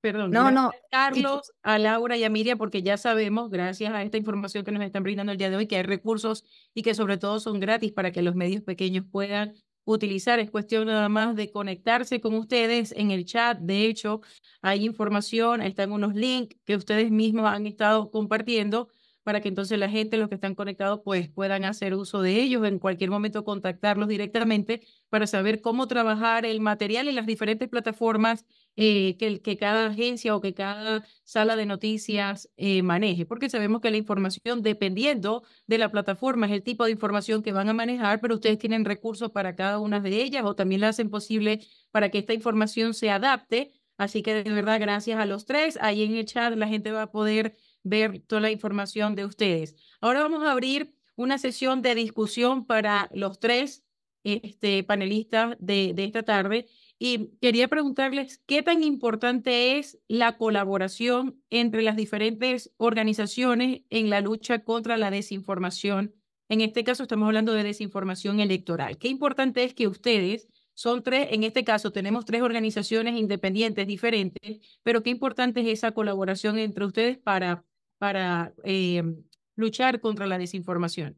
Perdón, no, no. Carlos, a Laura y a Miria, porque ya sabemos, gracias a esta información que nos están brindando el día de hoy, que hay recursos y que sobre todo son gratis para que los medios pequeños puedan utilizar. Es cuestión nada más de conectarse con ustedes en el chat. De hecho, hay información, están unos links que ustedes mismos han estado compartiendo para que entonces la gente, los que están conectados, pues puedan hacer uso de ellos, en cualquier momento contactarlos directamente para saber cómo trabajar el material en las diferentes plataformas eh, que, que, cada agencia o que cada sala de noticias eh, maneje, porque sabemos que la información, dependiendo de la plataforma, es el tipo de información que van a manejar, pero ustedes tienen recursos para cada una de ellas o también la hacen posible para que esta información se adapte. Así que de verdad, gracias a los tres. Ahí en el chat la gente va a poder ver toda la información de ustedes. Ahora vamos a abrir una sesión de discusión para los tres este, panelistas de, de esta tarde y quería preguntarles qué tan importante es la colaboración entre las diferentes organizaciones en la lucha contra la desinformación. En este caso estamos hablando de desinformación electoral. Qué importante es que ustedes son tres, en este caso tenemos tres organizaciones independientes diferentes, pero qué importante es esa colaboración entre ustedes para para em, luchar contra la desinformación?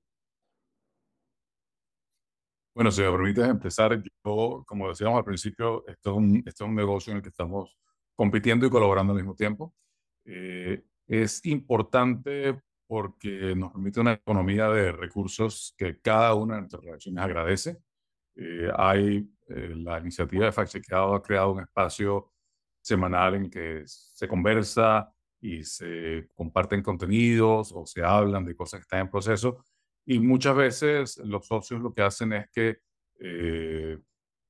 Bueno, si me permites empezar, yo, como decíamos al principio, esto es un, un negocio en el que estamos compitiendo y colaborando al mismo tiempo. Eh, es importante porque nos permite una economía de recursos que cada una de nuestras relaciones agradece. Eh, hay eh, la iniciativa de Fact ha creado un espacio semanal en que se conversa, y se comparten contenidos o se hablan de cosas que están en proceso. Y muchas veces los socios lo que hacen es que eh,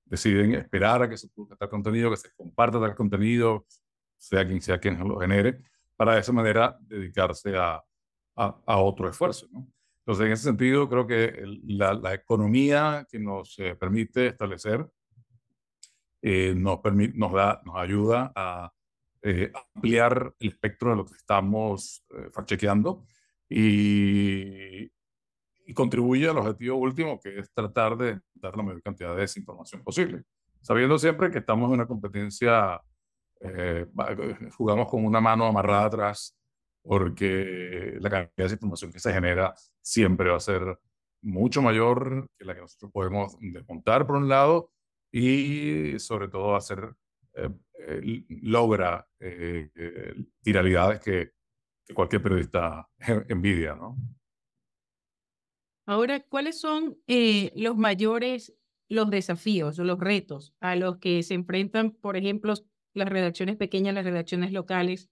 deciden esperar a que se produzca tal contenido, que se comparta tal contenido, sea quien sea quien lo genere, para de esa manera dedicarse a, a, otro esfuerzo. Entonces, en ese sentido, creo que la, economía que nos eh, permite establecer eh, nos, permite nos, da, nos ayuda a eh, ampliar el espectro de lo que estamos eh, chequeando y, y, contribuye al objetivo último, que es tratar de dar la mayor cantidad de desinformación posible, sabiendo siempre que estamos en una competencia, eh, eh, jugamos con una mano amarrada atrás, porque la cantidad de información que se genera siempre va a ser mucho mayor que la que nosotros podemos desmontar por un lado y sobre todo va a ser logra eh, eh que, cualquier periodista envidia, ¿no? Ahora, ¿cuáles son eh, los mayores, los desafíos o los retos a los que se enfrentan, por ejemplo, las redacciones pequeñas, las redacciones locales,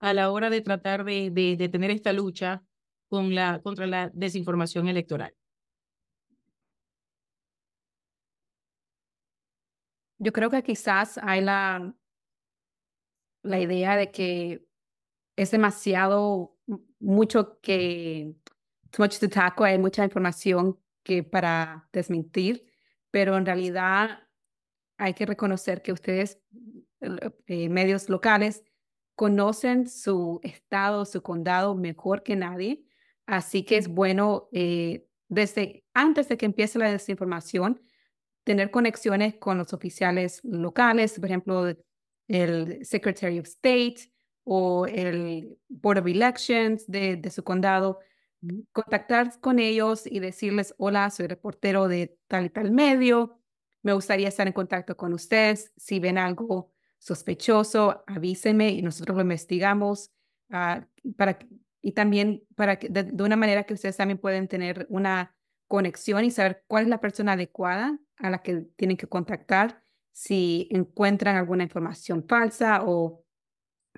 a la hora de tratar de, tener esta lucha con la, contra la desinformación electoral? Yo creo que quizás hay la, la idea de que es demasiado mucho que hay mucha información que para desmentir, pero en realidad hay que reconocer que ustedes, eh, medios locales, conocen su estado, su condado mejor que nadie, así que es bueno eh, desde antes de que empiece la desinformación tener conexiones con los oficiales locales, por ejemplo, el Secretary of State o el Board of Elections de, su condado, contactar con ellos y decirles, hola, soy reportero de tal y tal medio, me gustaría estar en contacto con ustedes, si ven algo sospechoso, avísenme y nosotros lo investigamos ah, para, y también para que, de, de, una manera que ustedes también pueden tener una conexión y saber cuál es la persona adecuada a la que tienen que contactar si encuentran alguna información falsa o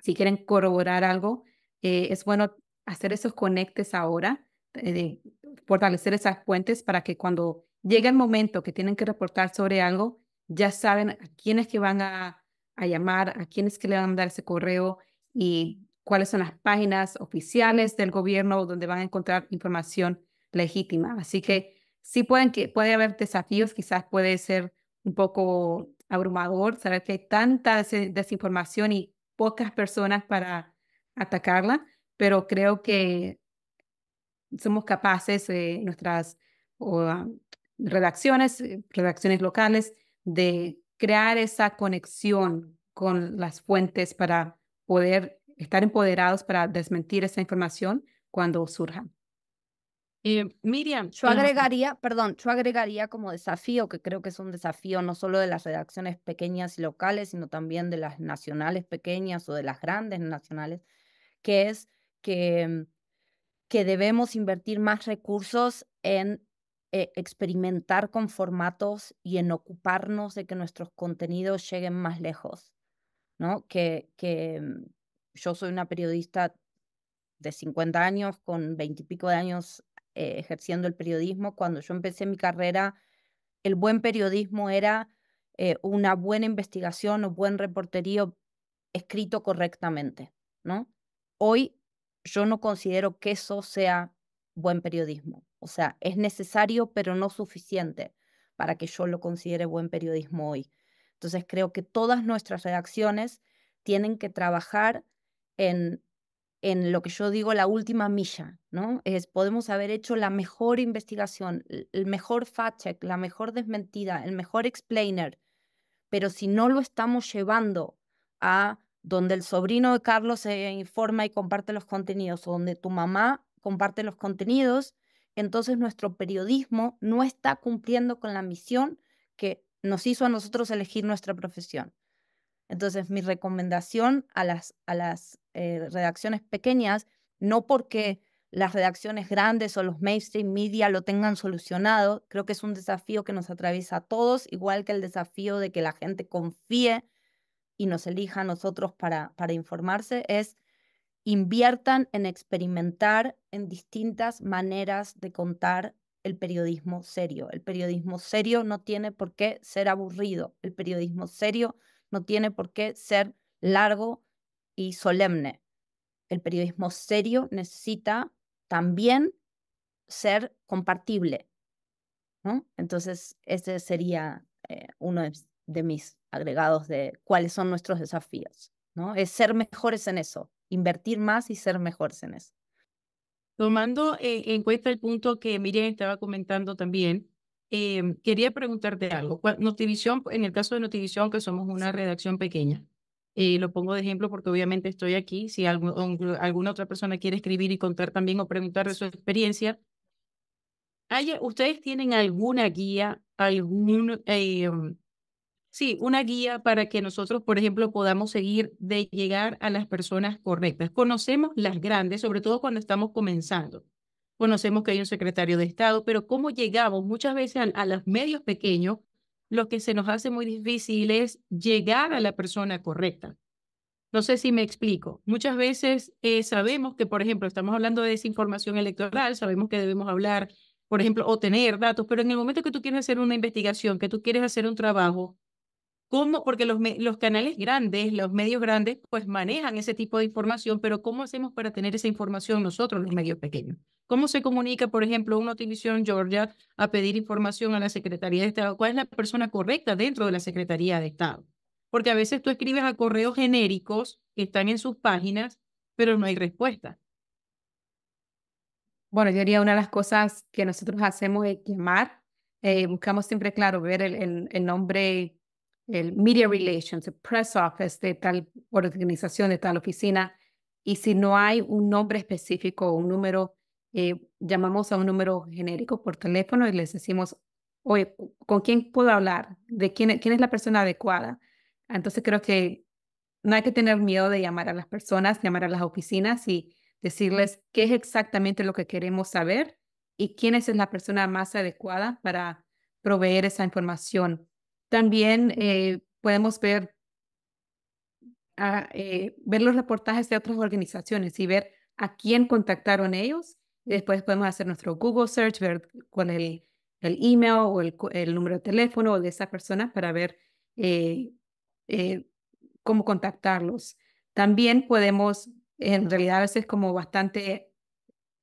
si quieren corroborar algo, eh, es bueno hacer esos conectes ahora, eh, fortalecer esas fuentes para que cuando llegue el momento que tienen que reportar sobre algo, ya saben a quiénes que van a, llamar, a quiénes que le van a mandar ese correo y cuáles son las páginas oficiales del gobierno donde van a encontrar información legítima. Así que sí pueden que puede haber desafíos, quizás puede ser un poco abrumador saber que hay tanta desinformación y pocas personas para atacarla, pero creo que somos capaces eh, nuestras ah, redacciones, eh, redacciones locales, de crear esa conexión con las fuentes para poder estar empoderados para desmentir esa información cuando surja. Eh, Miriam. Yo eh, agregaría, perdón, yo agregaría como desafío, que creo que es un desafío no solo de las redacciones pequeñas y locales, sino también de las nacionales pequeñas o de las grandes nacionales, que es que, mm, que debemos invertir más recursos en eh, experimentar con formatos y en ocuparnos de que nuestros contenidos lleguen más lejos. ¿no? Que, que mm, yo soy una periodista de 50 años, con 20 y pico de años eh, ejerciendo el periodismo. Cuando yo empecé mi carrera, el buen periodismo era eh, una buena investigación o buen reporterío escrito correctamente, ¿no? Hoy yo no considero que eso sea buen periodismo. O sea, es necesario, pero no suficiente para que yo lo considere buen periodismo hoy. Entonces creo que todas nuestras redacciones tienen que trabajar en en lo que yo digo la última milla, ¿no? Es podemos haber hecho la mejor investigación, el mejor fact check, la mejor desmentida, el mejor explainer, pero si no lo estamos llevando a donde el sobrino de Carlos se informa y comparte los contenidos o donde tu mamá comparte los contenidos, entonces nuestro periodismo no está cumpliendo con la misión que nos hizo a nosotros elegir nuestra profesión. Entonces, mi recomendación a las, a eh, redacciones pequeñas, no porque las redacciones grandes o los mainstream media lo tengan solucionado, creo que es un desafío que nos atraviesa a todos, igual que el desafío de que la gente confíe y nos elija a nosotros para informarse, es inviertan en experimentar en distintas maneras de contar el periodismo serio. El periodismo serio no tiene por qué ser aburrido. El periodismo serio no tiene por qué ser largo y solemne. El periodismo serio necesita también ser compartible. Entonces, ese sería eh, uno de, mis agregados de cuáles son nuestros desafíos. ¿no? Es ser mejores en eso, invertir más y ser mejores en eso. Tomando eh, en cuenta el punto que Miriam estaba comentando también, Em, quería preguntarte algo. en el caso de Notivisión, que somos una redacción pequeña, eh, lo pongo de ejemplo porque obviamente estoy aquí. Si alguna otra persona quiere escribir y contar también o preguntar de su experiencia, ¿ustedes tienen alguna guía, algún, em, sí, una guía para que nosotros, por ejemplo, podamos seguir de llegar a las personas correctas? Conocemos las grandes, sobre todo cuando estamos comenzando conocemos que hay un secretario de Estado, pero cómo llegamos muchas veces a, los medios pequeños, lo que se nos hace muy difícil es llegar a la persona correcta. No sé si me explico. Muchas veces eh, sabemos que, por ejemplo, estamos hablando de desinformación electoral, sabemos que debemos hablar, por ejemplo, o tener datos, pero en el momento que tú quieres hacer una investigación, que tú quieres hacer un trabajo, ¿Cómo? Porque los, canales grandes, los medios grandes, pues manejan ese tipo de información, pero ¿cómo hacemos para tener esa información nosotros, los medios pequeños? ¿Cómo se comunica, por ejemplo, una televisión Georgia a pedir información a la Secretaría de Estado? ¿Cuál es la persona correcta dentro de la Secretaría de Estado? Porque a veces tú escribes a correos genéricos que están en sus páginas, pero no hay respuesta. Bueno, yo diría una de las cosas que nosotros hacemos es llamar. Eh, buscamos siempre, claro, ver el nombre el Media Relations, el Press Office de tal organización, de tal oficina, y si no hay un nombre específico o un número, eh, llamamos a un número genérico por teléfono y les decimos, oye, ¿con quién puedo hablar? ¿De quién, quién es la persona adecuada? Entonces creo que no hay que tener miedo de llamar a las personas, llamar a las oficinas y decirles qué es exactamente lo que queremos saber y quién es la persona más adecuada para proveer esa información también eh, podemos ver, ah, eh, ver los reportajes de otras organizaciones y ver a quién contactaron ellos. Después podemos hacer nuestro Google search, ver cuál es el, email o el, el, número de teléfono de esa persona para ver eh, cómo contactarlos. También podemos, en realidad a veces como bastante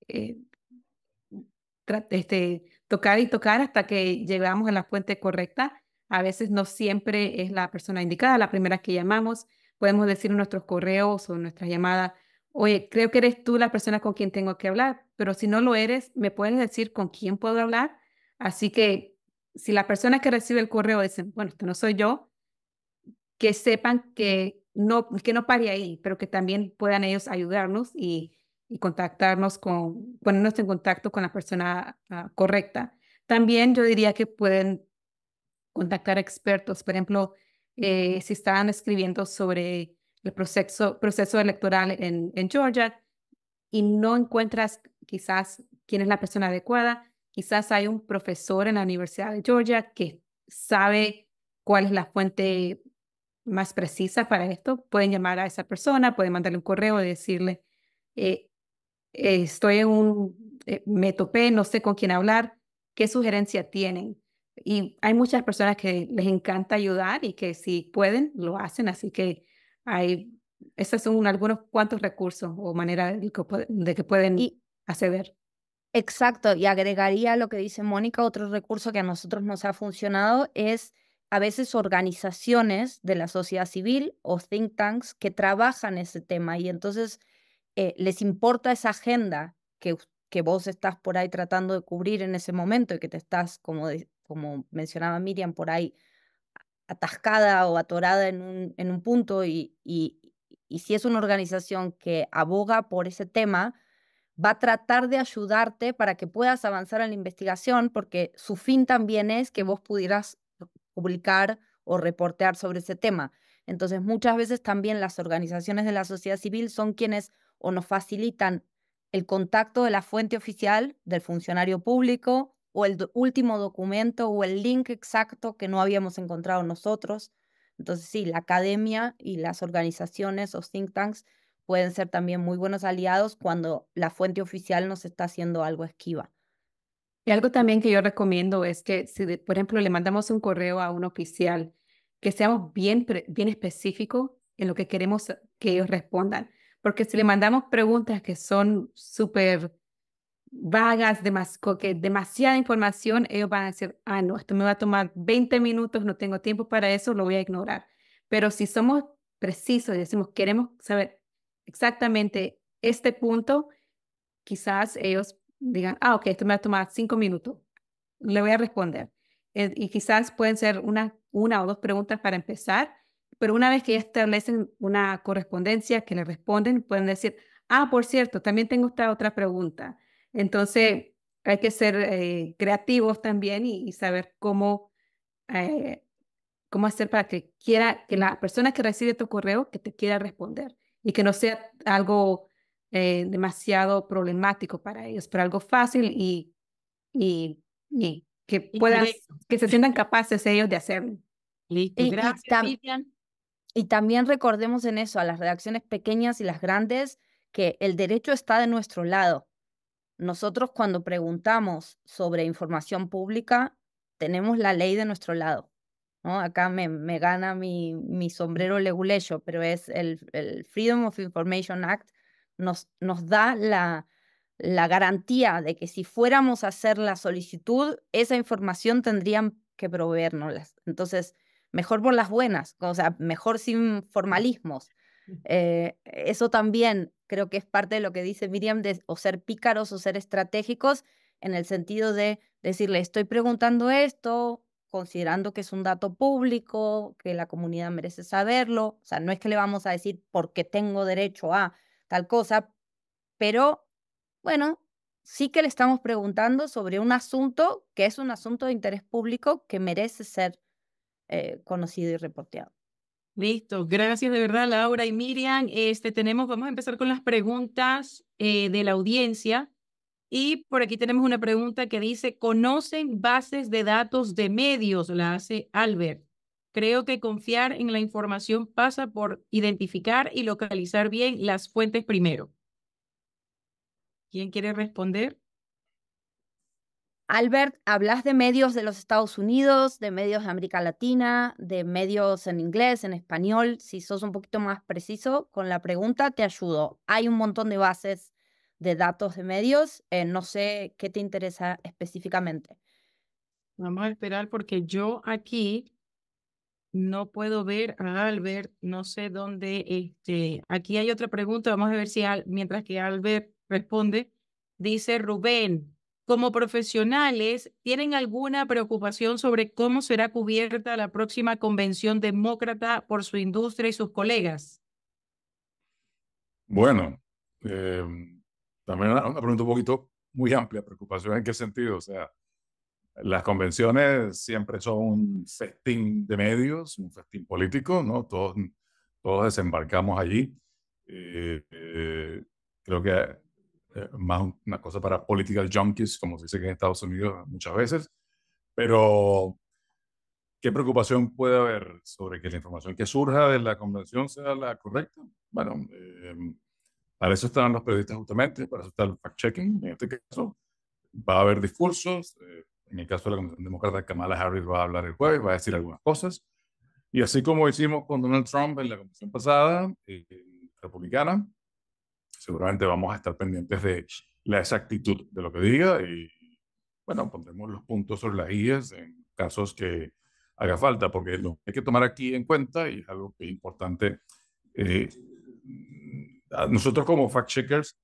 este, tocar y tocar hasta que llegamos a la fuente correcta a veces no siempre es la persona indicada, la primera que llamamos. Podemos decir en nuestros correos o en nuestras llamadas, oye, creo que eres tú la persona con quien tengo que hablar, pero si no lo eres, me pueden decir con quién puedo hablar. Así que si la persona que recibe el correo dice, bueno, esto no soy yo, que sepan que no, que no pare ahí, pero que también puedan ellos ayudarnos y, contactarnos con, ponernos en contacto con la persona ah, correcta. También yo diría que pueden contactar expertos, por ejemplo, eh, si están escribiendo sobre el proceso, electoral en, Georgia y no encuentras quizás quién es la persona adecuada, quizás hay un profesor en la Universidad de Georgia que sabe cuál es la fuente más precisa para esto, pueden llamar a esa persona, pueden mandarle un correo y decirle, eh, estoy en un, eh, me topé, no sé con quién hablar, ¿qué sugerencia tienen? Y hay muchas personas que les encanta ayudar y que si pueden, lo hacen. Así que hay, esos son algunos cuantos recursos o maneras de que pueden acceder. Exacto. Y agregaría lo que dice Mónica, otro recurso que a nosotros nos ha funcionado es a veces organizaciones de la sociedad civil o think tanks que trabajan ese tema y entonces eh, les importa esa agenda que, que vos estás por ahí tratando de cubrir en ese momento y que te estás, como de, como mencionaba Miriam, por ahí atascada o atorada en un, punto y, y si es una organización que aboga por ese tema, va a tratar de ayudarte para que puedas avanzar en la investigación, porque su fin también es que vos pudieras publicar o reportear sobre ese tema. Entonces, muchas veces también las organizaciones de la sociedad civil son quienes o nos facilitan el contacto de la fuente oficial del funcionario público o el último documento o el link exacto que no habíamos encontrado nosotros. Entonces, sí, la academia y las organizaciones o think tanks pueden ser también muy buenos aliados cuando la fuente oficial nos está haciendo algo esquiva. Y algo también que yo recomiendo es que si, por ejemplo, le mandamos un correo a un oficial, que seamos bien, bien específicos en lo que queremos que ellos respondan. Porque si le mandamos preguntas que son súper vagas, demasiada información, ellos van a decir, ah, no, esto me va a tomar 20 minutos, no tengo tiempo para eso, lo voy a ignorar. Pero si somos precisos y decimos, queremos saber exactamente este punto, quizás ellos digan, ah, ok, esto me va a tomar cinco minutos, le voy a responder. Eh, y quizás pueden ser una, una o dos preguntas para empezar, pero una vez que ya establecen una correspondencia que le responden, pueden decir, ah, por cierto, también tengo esta otra pregunta. Entonces, hay que ser eh, creativos también y, saber cómo, eh, cómo hacer para que quiera que la persona que recibe tu correo que te quiera responder y que no sea algo eh, demasiado problemático para ellos, pero algo fácil y, y, que puedan, que se sientan capaces ellos de hacerlo. Listo, gracias, y también recordemos en eso a las redacciones pequeñas y las grandes que el derecho está de nuestro lado nosotros cuando preguntamos sobre información pública, tenemos la ley de nuestro lado. Acá me, gana mi, sombrero leguleyo, pero es el, Freedom of Information Act, nos, da la, garantía de que si fuéramos a hacer la solicitud, esa información tendrían que proveernos Entonces, mejor por las buenas, o sea, mejor sin formalismos. Eh, eso también creo que es parte de lo que dice Miriam, de, o ser pícaros o ser estratégicos en el sentido de decirle, estoy preguntando esto, considerando que es un dato público, que la comunidad merece saberlo, o sea, no es que le vamos a decir porque tengo derecho a tal cosa, pero bueno, sí que le estamos preguntando sobre un asunto que es un asunto de interés público que merece ser eh, conocido y reporteado. Listo, gracias de verdad Laura y Miriam. Este tenemos, vamos a empezar con las preguntas eh, de la audiencia y por aquí tenemos una pregunta que dice, ¿conocen bases de datos de medios? La hace Albert. Creo que confiar en la información pasa por identificar y localizar bien las fuentes primero. ¿Quién quiere responder? Albert, hablas de medios de los Estados Unidos, de medios de América Latina, de medios en inglés, en español. Si sos un poquito más preciso con la pregunta, te ayudo. Hay un montón de bases de datos de medios. Eh, no sé qué te interesa específicamente. Vamos a esperar porque yo aquí no puedo ver a Albert, no sé dónde. Este, aquí hay otra pregunta, vamos a ver si mientras que Albert responde, dice Rubén, como profesionales, ¿tienen alguna preocupación sobre cómo será cubierta la próxima convención demócrata por su industria y sus colegas? Bueno, eh, también una, pregunta un poquito muy amplia, preocupación en qué sentido. O sea, las convenciones siempre son un festín de medios, un festín político, ¿no? Todos, todos desembarcamos allí. Eh, eh, creo que más una cosa para political junkies, como se dice que en Estados Unidos muchas veces. Pero, ¿qué preocupación puede haber sobre que la información que surja de la convención sea la correcta? Bueno, em, para eso están los periodistas justamente, para eso está el fact-checking. En este caso, va a haber discursos. Eh, en el caso de la Convención Demócrata, Kamala Harris va a hablar el jueves, va a decir algunas cosas. Y así como hicimos con Donald Trump en la convención pasada, eh, republicana, seguramente vamos a estar pendientes de la exactitud de lo que diga y, bueno, pondremos los puntos sobre las IES en casos que haga falta, porque hay que tomar aquí en cuenta y es algo que es importante. Eh, nosotros como fact-checkers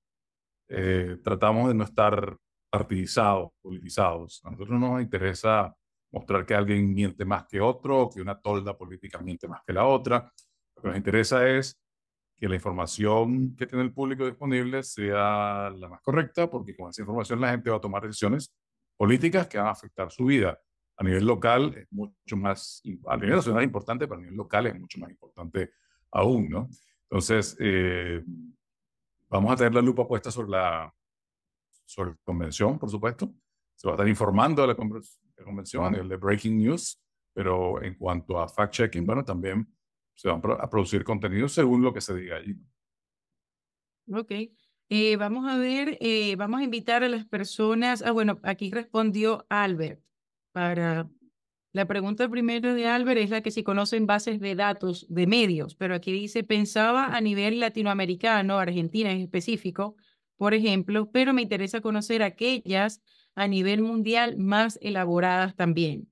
eh, tratamos de no estar partidizados, politizados. A nosotros no nos interesa mostrar que alguien miente más que otro, que una tolda política miente más que la otra. Lo que nos interesa es que la información que tiene el público disponible sea la más correcta, porque con esa información la gente va a tomar decisiones políticas que van a afectar su vida. A nivel local es mucho más, a nivel nacional importante, pero a nivel local es mucho más importante aún, ¿no? Entonces, eh, vamos a tener la lupa puesta sobre la, sobre la convención, por supuesto. Se va a estar informando de la, convención a nivel de breaking news, pero en cuanto a fact-checking, bueno, también se van a producir contenidos según lo que se diga allí. Ok. Eh, vamos a ver, eh, vamos a invitar a las personas. Ah, bueno, aquí respondió Albert. Para la pregunta primero de Albert es la que si conocen bases de datos de medios, pero aquí dice pensaba a nivel latinoamericano, Argentina en específico, por ejemplo, pero me interesa conocer aquellas a nivel mundial más elaboradas también.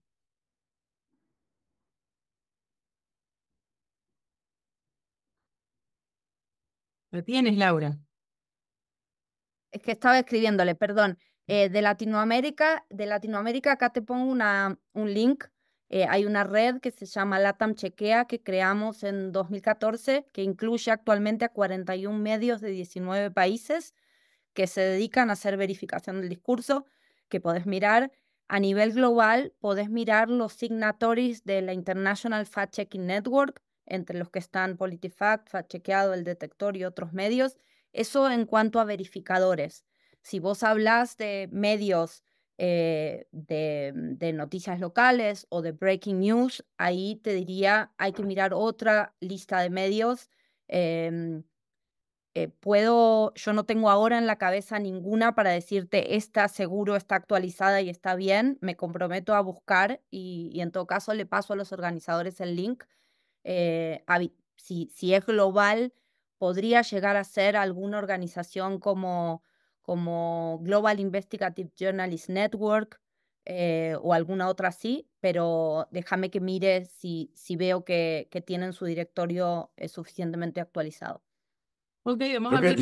Lo tienes, Laura. Es que estaba escribiéndole, perdón. Eh, de Latinoamérica, de Latinoamérica, acá te pongo una, un link. Eh, hay una red que se llama LATAM Chequea que creamos en 2014, que incluye actualmente a 41 medios de 19 países que se dedican a hacer verificación del discurso, que podés mirar. A nivel global, podés mirar los signatories de la International Fact Checking Network, entre los que están PolitiFact, Chequeado, El Detector y otros medios. Eso en cuanto a verificadores. Si vos hablas de medios eh, mm, de, noticias locales o de breaking news, ahí te diría, hay que mirar otra lista de medios. Em, eh, puedo, yo no tengo ahora en la cabeza ninguna para decirte, esta seguro está actualizada y está bien, me comprometo a buscar y en todo caso le paso a los organizadores el link eh, si, si, es global, podría llegar a ser alguna organización como, como Global Investigative Journalist Network eh, o alguna otra así, pero déjame que mire si, si veo que, que tienen su directorio eh, suficientemente actualizado. Ok, vamos a ver.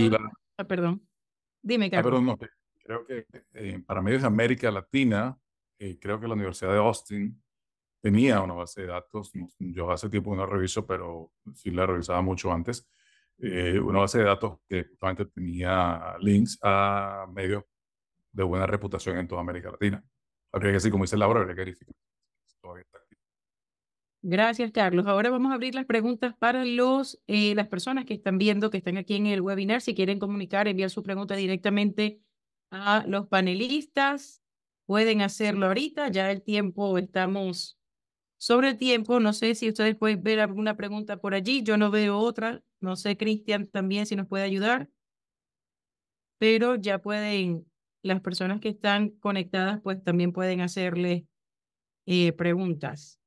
Ah, perdón. Dime, ah, Carlos. perdón, creo que para medios de América Latina, creo que la Universidad de Austin tenía una base de datos, yo hace tiempo no la reviso, pero sí la revisaba mucho antes, eh, una base de datos que justamente tenía links a medios de buena reputación en toda América Latina. Habría que decir, como dice Laura, habría que verificar. Todavía está aquí. Gracias, Carlos. Ahora vamos a abrir las preguntas para los, eh, las personas que están viendo, que están aquí en el webinar. Si quieren comunicar, enviar su pregunta directamente a los panelistas. Pueden hacerlo ahorita, ya el tiempo estamos sobre el tiempo, no sé si ustedes pueden ver alguna pregunta por allí, yo no veo otra, no sé, Cristian también si nos puede ayudar, pero ya pueden, las personas que están conectadas, pues también pueden hacerle eh, preguntas.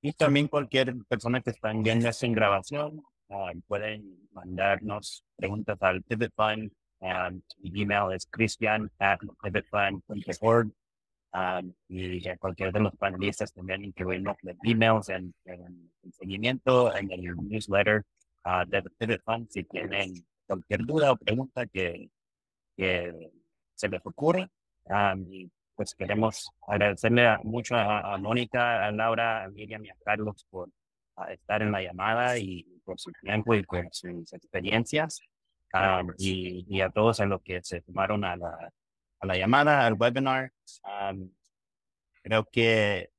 Y también cualquier persona que está viendo en grabación, ah, pueden mandarnos preguntas al Pivot Fund. Ah, mi email es christian Ah, y a cualquier de los panelistas también incluimos los emails, en, en, seguimiento, en el newsletter ah, de Pivot Fund si tienen cualquier duda o pregunta que, que se les ocurra. Ah, y pues queremos agradecerle mucho a, Mónica, a Laura, a Miriam y a Carlos por estar en la llamada y por su tiempo y por sus experiencias. y, a todos en los que se tomaron a la, a la llamada, al webinar. creo que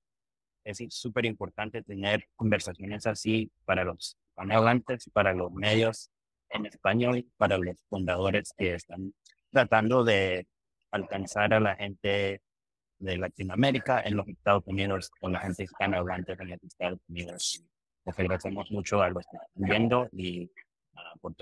es súper importante tener conversaciones así para los hablantes, para los medios en español, para los fundadores que están tratando de alcanzar a la gente de Latinoamérica en los Estados Unidos con la gente hispanohablante en los Estados Unidos. Les agradecemos mucho a los que viendo y por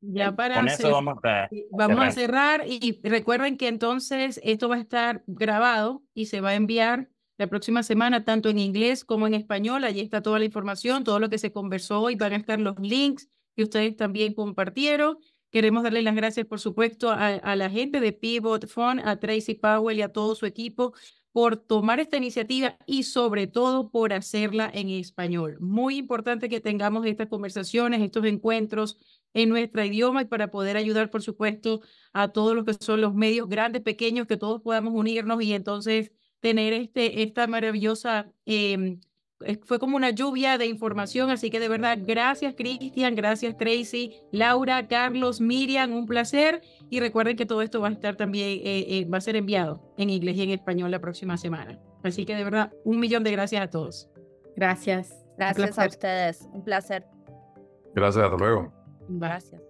Ya para eso vamos a, cerrar. y recuerden que entonces esto va a estar grabado y se va a enviar la próxima semana, tanto en inglés como en español. Allí está toda la información, todo lo que se conversó hoy, van a estar los links que ustedes también compartieron. Queremos darle las gracias, por supuesto, a, a la gente de Pivot Fund, a Tracy Powell y a todo su equipo por tomar esta iniciativa y sobre todo por hacerla en español. Muy importante que tengamos estas conversaciones, estos encuentros en nuestro idioma y para poder ayudar, por supuesto, a todos los que son los medios grandes, pequeños, que todos podamos unirnos y entonces tener este, esta maravillosa em, eh, fue como una lluvia de información, así que de verdad, gracias Cristian, gracias Tracy, Laura, Carlos, Miriam, un placer. Y recuerden que todo esto va a estar también, eh, eh, va a ser enviado en inglés y en español la próxima semana. Así que de verdad, un millón de gracias a todos. Gracias. Gracias a ustedes, un placer. Gracias, hasta luego. Gracias.